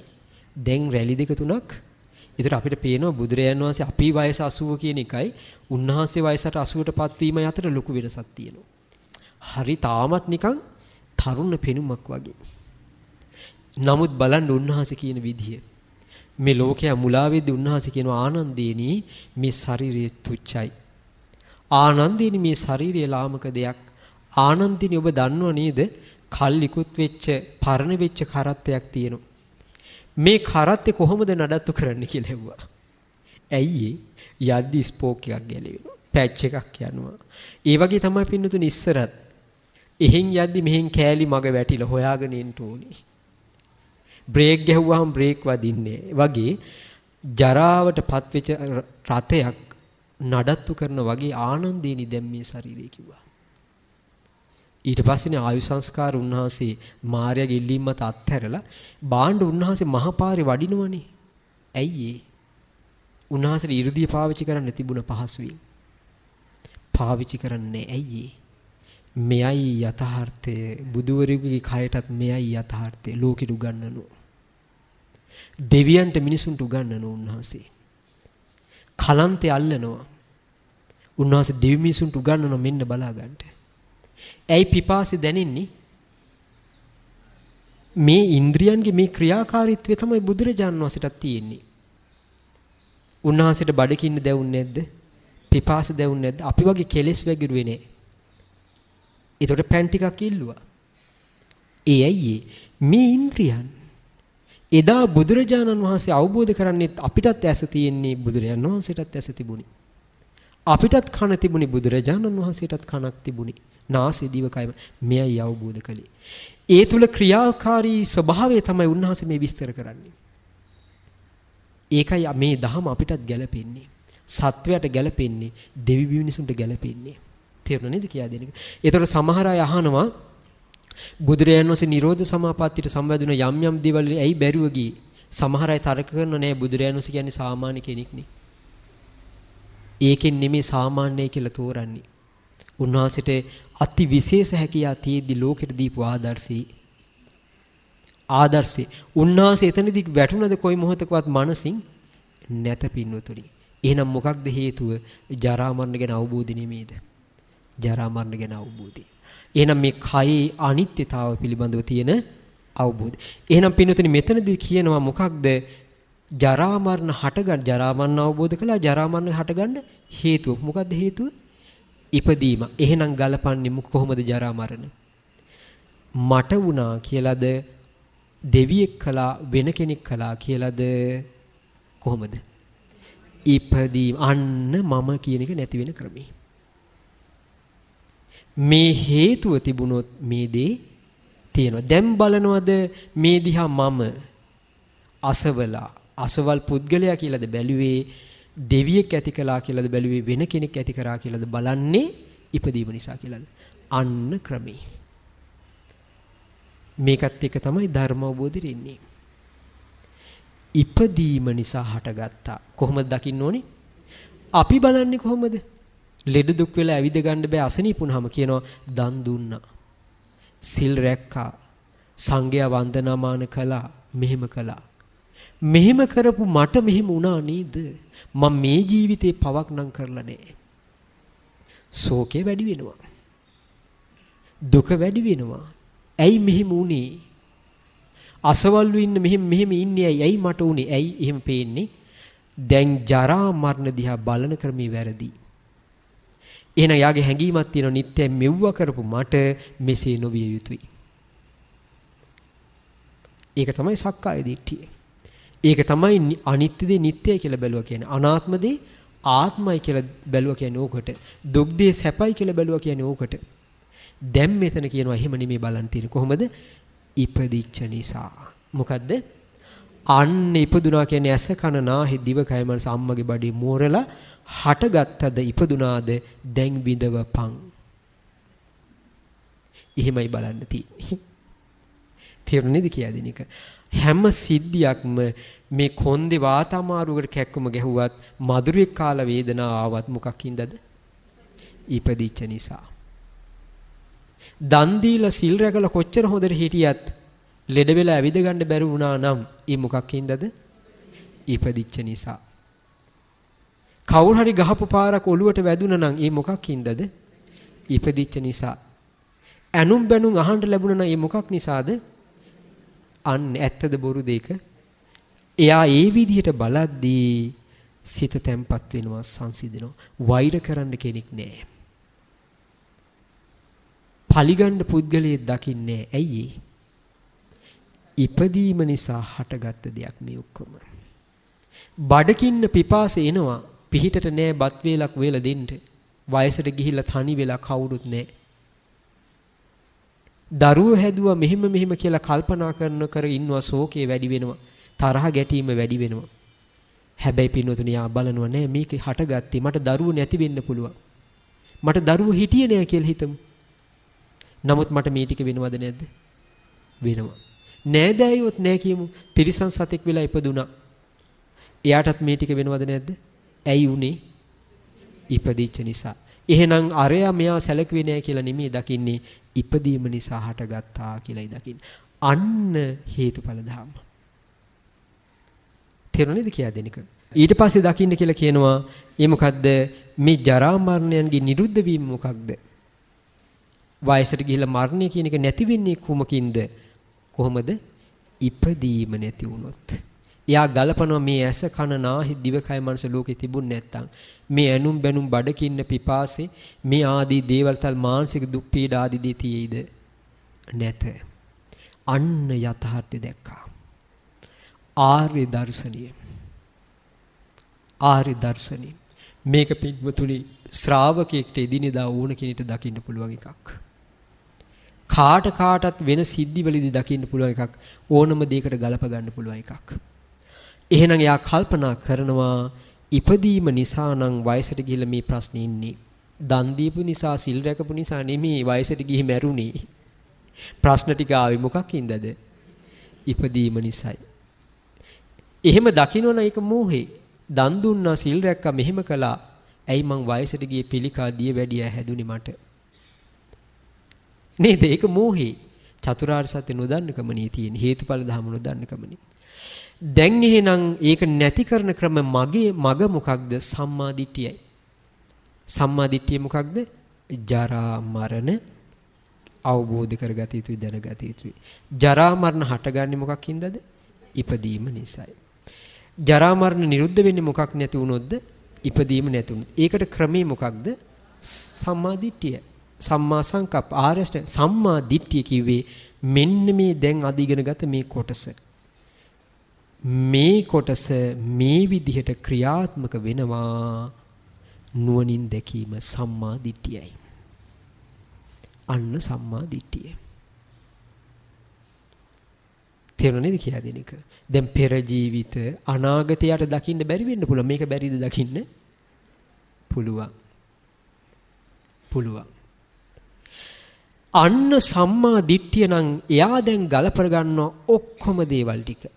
දැන් රැලි දෙක තුනක් ඒතර අපිට පේනවා බුදුරජාන් වහන්සේ අපි වයස 80 කියන එකයි උන්වහන්සේ වයසට 80ටපත් වීම අතර ලොකු වෙනසක් තියෙනවා. හරි තාමත් නිකන් තරුණ පෙනුමක් වගේ. නමුත් බලන්න උන්වහන්සේ කියන විදිය. මේ ලෝකයා මුලා වෙද්දී උන්වහන්සේ කියන ආනන්දේනි මේ ශරීරය තුච්චයි. ආනන්දේනි මේ ශරීරය ලාමක දෙයක්. ආනන්දිනි ඔබ දන්නව නේද? කල්ලිකුත් වෙච්ච පරණ වෙච්ච කරත්තයක් තියෙනවා. මේ කරත්තේ කොහොමද නඩත්තු කරන්න කියලා හෙව්වා. ඇයි යද්දි ස්පෝක් එකක් ගැලවෙනවා. පැච් එකක් යනවා. ඒ වගේ තමයි පින්නතුනි ඉස්සරත් එහෙන් යද්දි මෙහෙන් කෑලි මග වැටිලා හොයාගෙන ඉන්න ඕනේ. බ්‍රේක් ගැහුවාම බ්‍රේක් වදින්නේ. වගේ ජරාවටපත් වෙච්ච රතයක් නඩත්තු කරන වගේ ආනන්දේනි දැන් මේ ශරීරය කිව්වා. ඊට පස්සේනේ ආයු සංස්කාර උන්වහන්සේ මාර්යාගේ ඉල්ලීම මත අත්හැරලා බාණ්ඩ උන්වහන්සේ මහපාරේ වඩිනවනේ. ඇයි ඒ? උන්වහන්සේට 이르දී පාවිච්චි කරන්න තිබුණ පහසුවෙන්. පාවිච්චි කරන්නේ ඇයි ඒ? මෙයයි යථාර්ථය බුදුවරයෙකුගේ කයටත් මෙයයි යථාර්ථය ලෝකෙට උගන්වනු. දෙවියන්ට මිනිසුන්ට උගන්වනු උන්වහන්සේ. කලන්තේ අල්ලනවා. උන්වහන්සේ දෙවි මිනිසුන්ට උගන්වනවා මෙන්න බලාගන්න. ඇයි පිපාසි දැනෙන්නේ? මේ ඉන්ද්‍රියන්ගේ මේ ක්‍රියාකාරීත්වය තමයි බුදුරජාන් වහන්සේටත් තියෙන්නේ. උන්වහන්සේට බඩකින්න දැවුන්නේ නැද්ද? පිපාස දැවුන්නේ නැද්ද? අපි වගේ කෙලෙස් වැගිරුවේ නැහැ. ඒතකොට පෑන් ටිකක් ඉල්ලුවා. ඒ ඇයි මේ ඉන්ද්‍රියන් එදා බුදුරජාණන් වහන්සේ අවබෝධ කරන්නේ අපිටත් ඇස තියෙන්නේ බුදුරජාණන් වහන්සේටත් ඇස තිබුණේ. අපිටත් කන තිබුණේ බුදුරජාණන් වහන්සේටත් කනක් තිබුණේ. නාසය දිව කයම මෙයයි අවබෝධ කළේ. ඒ තුල ක්‍රියාකාරී ස්වභාවය තමයි උන්වහන්සේ මේ විස්තර කරන්නේ. ඒකයි මේ ධහම අපිටත් ගැලපෙන්නේ. සත්වයට ගැලපෙන්නේ, දෙවි බිමිනිසුන්ට ගැලපෙන්නේ. තේරුණා නේද කියා දෙන එක. ඒතකොට සමහර අය අහනවා බුදුරයන් වහන්සේ Nirodha Samapattiට සම්බන්ධ යම් යම් දේවල් ඇයි බැරුව ගියේ? සමහර අය තර්ක කරනවා නෑ බුදුරයන් වහන්සේ කියන්නේ සාමාන්‍ය කෙනෙක් නේ. ඒකෙන් නෙමේ සාමාන්‍යයි කියලා තෝරන්නේ. උන්වහන්සේට අති විශේෂ හැකියා තියෙද්දි ලෝකෙට දීපු ආදර්ශී ආදර්ශී උන්වහන්සේ එතනදී වැටුණද කොයි මොහොතකවත් මනසින් නැත පින්නතුනි. එහෙනම් මොකක්ද හේතුව? ජරා මරණ ගැන අවබෝධය නෙමේද? ජරා මරණ ගැන අවබෝධය. එහෙනම් මේ කයේ අනිත්‍යතාව පිළිබඳව තියෙන අවබෝධය. එහෙනම් පින්වතුනි මෙතනදී කියනවා මොකක්ද? ජරා මරණ හටගන්න ජරා මරණ අවබෝධ කළා ජරා මරණ හටගන්න හේතුව. මොකද්ද හේතුව? ඉපදීම. එහෙනම් ගලපන්නේ කොහොමද ජරා මරණ? මට වුණා කියලාද දෙවියෙක් කළා වෙන කෙනෙක් කළා කියලාද කොහොමද? ඉපදීම අන්න මම කියන එක නැති වෙන ක්‍රමේ. මේ හේතුව තිබුණොත් මේ දේ තියෙනවා. දැන් බලනවද මේ දිහා මම අසවලා අසවල් පුද්ගලයා කියලාද බැලුවේ දෙවියෙක් ඇති කළා කියලාද බැලුවේ වෙන කෙනෙක් ඇති කරා කියලාද බලන්නේ ඉපදීම නිසා කියලාද අන්න ක්‍රමී මේකත් එක තමයි ධර්ම අවබෝධෙ ඉන්නේ ඉපදීම නිසා හටගත්තා කොහොමද දකින්න ඕනේ අපි බලන්නේ කොහොමද ලෙඩ දුක් වෙලා ඇවිද ගන්න බෑ අසනීපුනහම කියනවා දන් දුන්නා. සිල් රැක්කා. සංඝයා වන්දනාමාන කළා. මෙහෙම කළා. මෙහෙම කරපු මට මෙහෙම වුණා නේද? මම මේ ජීවිතේ පවක් නම් කරලා නෑ. ශෝකේ වැඩි වෙනවා. දුක වැඩි වෙනවා. ඇයි මෙහෙම වුනේ? අසවල්ු ඉන්න මෙහෙම මෙහෙම ඉන්නේ ඇයි? ඇයි මට උනේ? ඇයි එහෙම පේන්නේ? දැන් ජරා මරණ දිහා බලන ක්‍රමී වැරදි. එහෙනම් යාගේ හැඟීමක් තියෙනවා නිත්‍යයෙන් මෙව්වා කරපු මට මෙසේ නොවිය යුතුයි. ඒක තමයි සක්කාය දිට්ඨිය. ඒක තමයි අනිත්‍ය දේ නිත්‍යයි කියලා බැලුවා කියන්නේ. අනාත්ම දේ ආත්මයි කියලා බැලුවා කියන්නේ ඕකට. දුක් දේ සැපයි කියලා බැලුවා කියන්නේ ඕකට. දැන් මෙතන කියනවා එහෙම නෙමෙයි බලන්න තියෙන්නේ. කොහොමද? ඉපදිච්ච නිසා. මොකද්ද? අන්න ඉපදුනා කියන්නේ ඇස කන නාහි දිව කය මනස අම්මගේ බඩේ මෝරලා හටගත්තද ඉපදුනාද දැන් විඳවපන්. එහෙමයි බලන්න තියෙන්නේ. තේරුණේද කියලා දෙන එක. හැම සිද්ධියක්ම මේ කොන්දේ වාත අමාරුවකට කැක්කුම ගැහුවත් මధుරේ කාල වේදනාව ආවත් මොකක්ින්දද? ඉපදිච්ච නිසා. දන් දීලා සිල් රැකලා කොච්චර හොඳට හිටියත් ලෙඩ වෙලා ඇවිද ගන්න බැරි වුණා නම් ඒ මොකක්ින්දද? ඉපදිච්ච නිසා. කවුරු හරි ගහපු පාරක් ඔළුවට වැදුනා නම් ඒ මොකක්ින්දද? ඉපදිච්ච නිසා. ඇනුම් බැනුම් අහන්න ලැබුණා නම් ඒ මොකක් නිසාද? අන්න ඇත්තද බොරු දෙක. එයා ඒ විදිහට බලද්දී සිත තැම්පත් වෙනවා සංසිඳෙනවා. වෛර කරන්න කෙනෙක් නෑ. පලිගන්න පුද්ගලයෙක් දකින්නේ ඇයි ඉපදීම නිසා හටගත්ත දෙයක් මේ ඔක්කොම. බඩකින්න පිපාස එනවා පිහිටට නෑ බත් වේලක් වේලා දෙන්න. වයසට ගිහිල්ලා තනි වෙලා කවුරුත් නෑ. දරුවෝ හැදුවා මෙහෙම මෙහෙම කියලා කල්පනා කරන කර ඉන්නවා ශෝකේ වැඩි වෙනවා. තරහ ගැටීම වැඩි වෙනවා. හැබැයි පින්වතුනි ආ බලනවා නෑ මේක හටගත්තේ මට දරුවෝ නැති වෙන්න පුළුවන්. මට දරුවෝ හිටියේ නෑ කියලා හිතමු. නමුත් මට මේ ටික වෙනවද නැද්ද? වෙනවා. නෑදෑයොත් නෑ කියමු. තිරිසන් සතෙක් වෙලා ඉපදුනා. එයාටත් මේ ටික වෙනවද නැද්ද? ඇයි උනේ? ඉපදිච්ච නිසා. එහෙනම් අරයා මෙයා සැලකුවේ නෑ කියලා නෙමෙයි දකින්නේ ඉපදීම නිසා හටගත්තා කියලායි දකින්නේ. අන්න හේතුඵල ධර්ම. තේරුණේද කියලා දෙනික. ඊට පස්සේ දකින්න කියලා කියනවා ඒ මොකද්ද මේ ජරා මරණයන්ගේ නිරුද්ධ වීම මොකක්ද? වයසට ගිහිලා මරණය කියන එක නැති වෙන්නේ කොහොමකින්ද? කොහොමද? ඉපදීම නැති වුණොත්. එයා ගලපනවා මේ ඇස කන නාහි දිවකය මනස ලෝකේ තිබුණ නැත්තම් මේ ඇනුම් බැනුම් බඩකින්න පිපාසේ මේ ආදී දේවල්තල් මානසික දුක් පීඩා ආදී දී තියෙයිද නැත අන්න යථාර්ථය දැක්කා ආර්ය දර්ශනිය ආර්ය දර්ශනිය මේක පිටුතුනි ශ්‍රාවකයෙක්ට එදිනෙදා ඕන කෙනෙක්ට දකින්න පුළුවන් එකක් කාට කාටත් වෙන සිද්ධි වලදී දකින්න පුළුවන් එකක් ඕනම දෙයකට ගලප ගන්න පුළුවන් එකක් එහෙනම් එයා කල්පනා කරනවා ඉපදීම නිසා නම් වයසට ගිහිල්ලා මේ ප්‍රශ්නේ ඉන්නේ. දන් දීපු නිසා සිල් රැකපු නිසා නෙමෙයි වයසට ගිහි මැරුණේ. ප්‍රශ්න ටික ආවේ මොකකින්දද? ඉපදීම නිසායි. එහෙම දකින්නවනම් ඒක මෝහේ. දන් දුන්නා සිල් රැක්කා මෙහෙම කළා. ඇයි මං වයසට ගියේ පිළිකා දිය වැඩිය හැදුනේ මට? නේද? ඒක මෝහේ. චතුරාර්ය සත්‍ය නොදන්නකමනේ තියෙන. හේතුඵල ධර්ම නොදන්නකමනේ. දැන් එහෙනම් ඒක නැති කරන ක්‍රම මගේ මග මොකක්ද? සම්මා දිට්ඨියයි. සම්මා දිට්ඨිය මොකක්ද? ජරා මරණ අවබෝධ කරගත යුතුයි දැනගත යුතුයි. ජරා මරණ හටගන්නේ මොකක්ින්දද? ඉපදීම නිසායි. ජරා මරණ නිරුද්ධ වෙන්නේ මොකක් නැති වුණොත්ද? ඉපදීම නැති වුණොත්. ඒකට ක්‍රමේ මොකක්ද? සම්මා දිට්ඨිය. සම්මා සංකප්ප ආරෂ්ඨ සම්මා දිට්ඨිය කිව්වේ මෙන්න මේ දැන් අධිගෙන ගත මේ කොටස. මේ කොටස මේ විදිහට ක්‍රියාත්මක වෙනවා නුවණින් දැකීම සම්මා දිට්ඨියයි. අන්න සම්මා දිට්ඨිය. තේරුණේද කියලා දෙන එක. දැන් පෙර ජීවිත අනාගතයට දකින්න බැරි වෙන්න පුළුවන්. මේක බැරිද දකින්න? පුළුවන්. පුළුවන්. අන්න සම්මා දිට්ඨිය නම් එයා දැන් ගලපර ගන්න ඔක්කොම දේවල් ටික.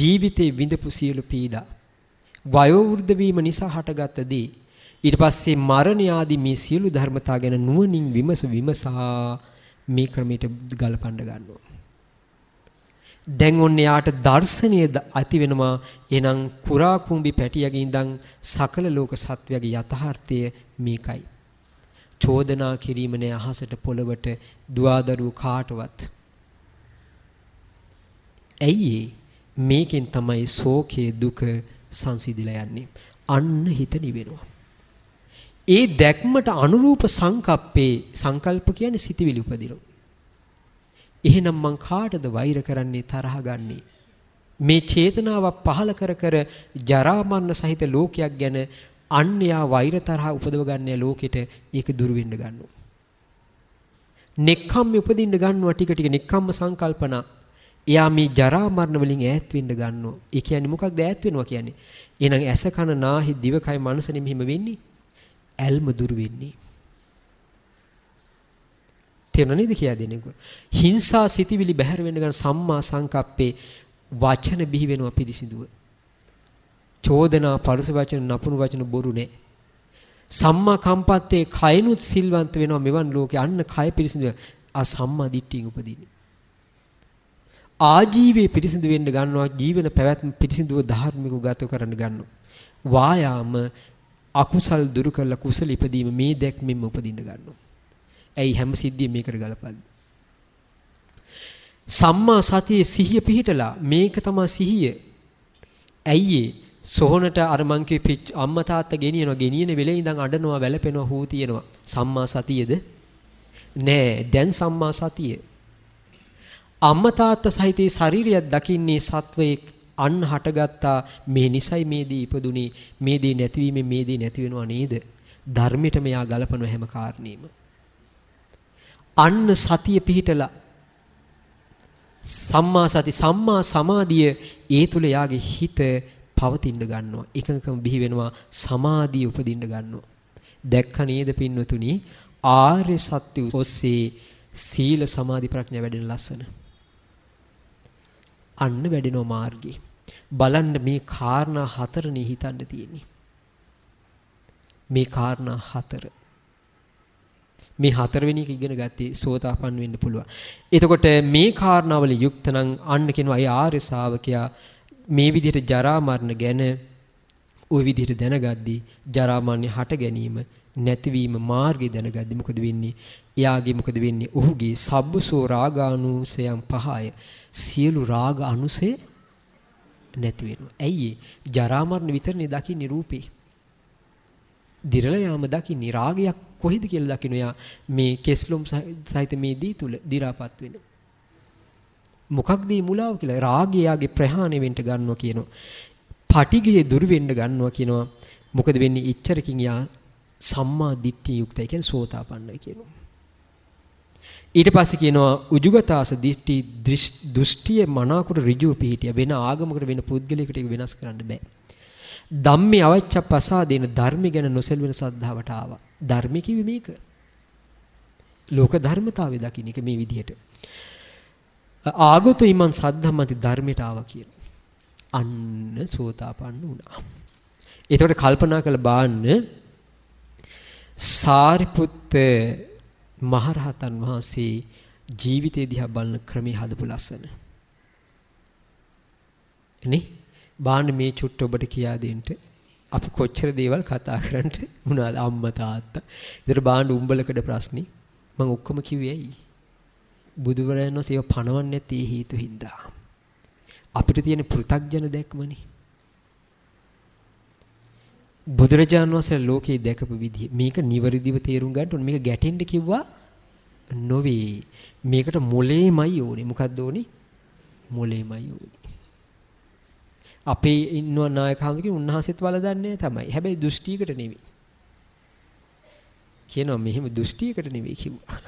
ජීවිතේ විඳපු සියලු පීඩා වයෝ වෘද්ධ වීම නිසා හටගත් දේ ඊට පස්සේ මරණ ආදී මේ සියලු ධර්මතා ගැන නුවණින් විමස විමසා මේ ක්‍රමයට ගලපඬ ගන්නවා. දැන් ඔන්න යාට දර්ශනීය ඇති වෙනවා එනම් කුරා කුඹි පැටියගේ ඉඳන් සකල ලෝක සත්වයාගේ යථාර්ථය මේකයි. චෝදනා කිරීම නෑ අහසට පොළවට දුවදරුව කාටවත්. ඇයි ඒ? මේකෙන් තමයි ශෝකේ දුක සංසිඳිලා යන්නේ. අන්න හිත නිවෙනවා. ඒ දැක්මට අනුරූප සංකප්පේ සංකල්ප කියන්නේ සිතවිලි උපදිනවා. එහෙනම් මං කාටද වෛර කරන්නේ තරහ ගන්නේ? මේ චේතනාව පහල කර කර ජරා මරණ සහිත ලෝකයක් ගැන අන්‍යා වෛර තරහ උපදව ගන්න ලෝකෙට ඒක දුරු වෙන්න ගන්නවා. නෙක්ඛම් උපදින්න ගන්නවා ටික ටික නෙක්ඛම්ම සංකල්පනා එයා මේ ජරා මරණ වලින් ඈත් වෙන්න ගන්නවා. ඒ කියන්නේ මොකක්ද ඈත් වෙනවා කියන්නේ? එහෙනම් ඇස කන නාහි දිවකය මනසනේ මෙහෙම වෙන්නේ. ඇල්ම දුරු වෙන්නේ. තේරුණා නේද කියලා දෙන්නේ. හිංසා සිතිවිලි බැහැර වෙන්න ගන්න සම්මා සංකප්පේ වචන බිහි වෙනවා පිරිසිදුව. චෝදනා පරුස වචන නපුරු වචන බොරු නෑ. සම්මා කම්පත්තේ කයනුත් සිල්වන්ත වෙනවා මෙවන් ලෝකේ අන්න කය පිරිසිදුව. ආ සම්මා දිට්ඨියෙන් උපදින්නේ. ආජීවයේ පිරිසිදු වෙන්න ගන්නවා ජීවන පැවැත්ම පිරිසිදුව ධාර්මික ගත කරන්න ගන්නවා. වායාම අකුසල් දුරු කරලා කුසල ඉපදීම මේ දැක්මෙන්ම උපදින්න ගන්නවා. ඇයි හැම සිද්ධිය මේකට ගලපන්නේ? සම්මා සතියේ සිහිය පිහිටලා මේක තමයි සිහිය. ඇයි සොහොනට අර මං කිව්වේ අම්මා තාත්තා ගෙනියනවා ගෙනියන වෙලේ ඉඳන් අඬනවා වැළපෙනවා හූ තියනවා. සම්මා සතියේද? නෑ දැන් සම්මා සතියේ අම්මා තාත්තා සහිතේ ශරීරයක් දකින්නේ සත්වයෙක් අන් හටගත්තා මේ නිසයි මේ දී ඉපදුනේ මේ දී නැතිවීමෙන් මේ දී නැති වෙනවා නේද ධර්මයට මෙයා ගලපන හැම කාරණේම අන්න සතිය පිහිටලා සම්මා සති සම්මා සමාධිය ඒ තුල යාගේ හිත පවතින්න ගන්නවා එකඟකම බිහි වෙනවා සමාධිය උපදින්න ගන්නවා දැක්ක නේද පින්වතුනි ආර්ය සත්‍ය ඔස්සේ සීල සමාධි ප්‍රඥා වැඩෙන ලස්සන අන්න වැඩෙනවා මාර්ගේ. බලන්න මේ කාරණා හතර නිහිතන්න තියෙන්නේ. මේ කාරණා හතර. මේ හතරවෙනි එක ඉගෙන ගත්තී සෝතාපන්න වෙන්න පුළුවන්. එතකොට මේ කාරණාවල යුක්ත නම් අන්න කියනවා අය ආර්ය ශාවකයා මේ විදිහට ජරා මරණ ගැන ওই විදිහට දැනගද්දී ජරා මරණ හට ගැනීම නැතිවීම මාර්ගය දැනගද්දී මොකද වෙන්නේ? එයාගේ මොකද වෙන්නේ? ඔහුගේ සබ්බසෝ රාගානුසයම් පහය සියලු රාග අනුසේ නැති වෙනවා. ඇයි ඒ? ජරා මරණ විතරනේ දකින්නේ රූපේ. දිරල යාම දකින්නේ රාගයක් කොහෙද කියලා දකින්න යා මේ කෙස්ලොම් සහිත මේ දී තුල දි รา පත් වෙනවා. මොකක්ද මේ මුලාව කියලා රාගයගේ ප්‍රහාණය වෙන්න ගන්නවා කියනවා. පටිගයේ දුරු වෙන්න ගන්නවා කියනවා. මොකද වෙන්නේ ඉච්චරකින් යා සම්මා දිට්ඨිය යුක්තයි කියන්නේ සෝතාපන්නයි කියනවා. ඊට පස්සේ කියනවා උජුගතාස දිෂ්ටි දෘෂ්ටියේ මනාකොට ඍජුව පිහිටිය වෙන ආගමකට වෙන පුද්ගලයකට වෙනස් කරන්න බෑ. ධම්මේ අවච්ඡ ප්‍රසාදේන ධර්ම ගැන නොසෙල්වෙන සද්ධාවට ආවා. ධර්ම කිවි මේක. ලෝක ධර්මතාවය දකින්න එක මේ විදිහට. ආගතු ඊමන් සද්ධම්මති ධර්මයට ආවා කියන. අන්න සෝතාපන්න වුණා. එතකොට කල්පනා කළ බාන්න සාරිපුත්ත මහරහතන් වහන්සේ ජීවිතය දිහා බලන ක්‍රමයේ හදපු ලස්සන. නේ? බාන්න මේ චුට්ට ඔබට කියා දෙන්න අපි කොච්චර දේවල් කතා කරන්නට වුණාද අම්මා තාත්තා. ඉතින් බාන්න උඹලකඩ ප්‍රශ්නේ මම ඔක්කොම කිව්වේ ඇයි? බුදුවරයන් වහන්සේ ඒව පණවන්නේ නැති හේතු හින්දා. අපිට තියෙන පෘ탁ජන දැක්මනේ. බුදුරජාණන් වහන්සේ ලෝකේ දැකපු විදිහ මේක නිවැරදිව තේරුම් ගන්න ඕනේ මේක ගැටෙන්න කිව්වා නොවේ මේකට මොලේමයි ඕනේ මොකද්ද ඕනේ මොලේමයි ඕනේ අපේ ඉන්නව නායකහමකින් උන්වහන්සේත් වලදන්නේ තමයි හැබැයි දෘෂ්ටියකට නෙවෙයි කියනවා මෙහෙම දෘෂ්ටියකට නෙවෙයි කිව්වා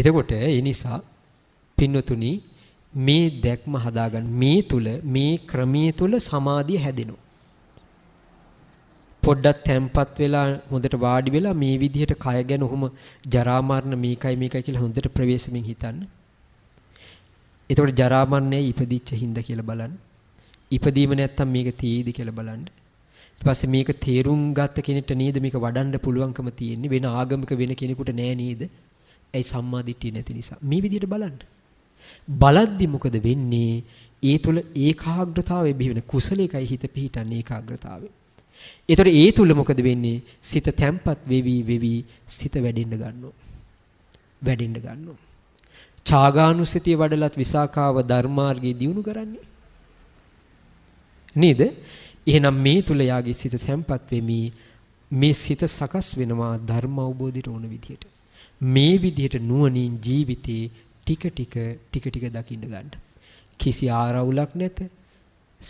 එතකොට ඒ නිසා පින්නතුනි මේ දැක්ම හදාගන්න මේ තුල මේ ක්‍රමයේ තුල සමාධිය හැදෙනවා පොඩ්ඩක් තැම්පත් වෙලා හොඳට වාඩි වෙලා මේ විදිහට කය ගැන ඔහොම ජරා මරණ මේකයි මේකයි කියලා හොඳට ප්‍රවේශමින් හිතන්න. එතකොට ජරා මරණේ ඉපදිච්ච හින්දා කියලා බලන්න. ඉපදීම නැත්තම් මේක තියෙයිද කියලා බලන්න. ඊට පස්සේ මේක තේරුම් ගත්ත කෙනෙක්ට නේද මේක වඩන්න පුළුවන්කම තියෙන්නේ වෙන ආගමක වෙන කෙනෙකුට නෑ නේද? ඇයි සම්මාදිට්ඨිය නැති නිසා. මේ විදිහට බලන්න. බලද්දි මොකද වෙන්නේ? ඒ තුල ඒකාග්‍රතාවය බිහි වෙන කුසලයකයි හිත පිහිටන්නේ ඒකාග්‍රතාවේ. ඒතර ඒ තුල මොකද වෙන්නේ? සිත තැම්පත් වෙවි වෙවි සිත වැඩෙන්න ගන්නවා. වැඩෙන්න ගන්නවා. චාගානුසතිය වඩලත් විසාකාව ධර්මාර්ගයේ දියුණු කරන්නේ. නේද? එහෙනම් මේ තුල යාගේ සිත තැම්පත් වෙමි. මේ සිත සකස් වෙනවා ධර්ම අවබෝධයට ඕන විදියට. මේ විදියට නුවණින් ජීවිතේ ටික ටික ටික ටික දකින්න ගන්න. කිසි ආරවුලක් නැත.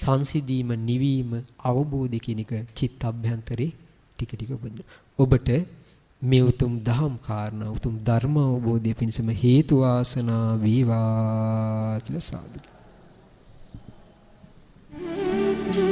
සංසිඳීම නිවීම අවබෝධය කියන එක චිත්ත අභ්‍යන්තරේ ටික ටික උපදිනවා. ඔබට මේ උතුම් දහම් කාරණා උතුම් ධර්ම අවබෝධය පිණිසම හේතු වාසනා වේවා කියලා සාදු. Thank you.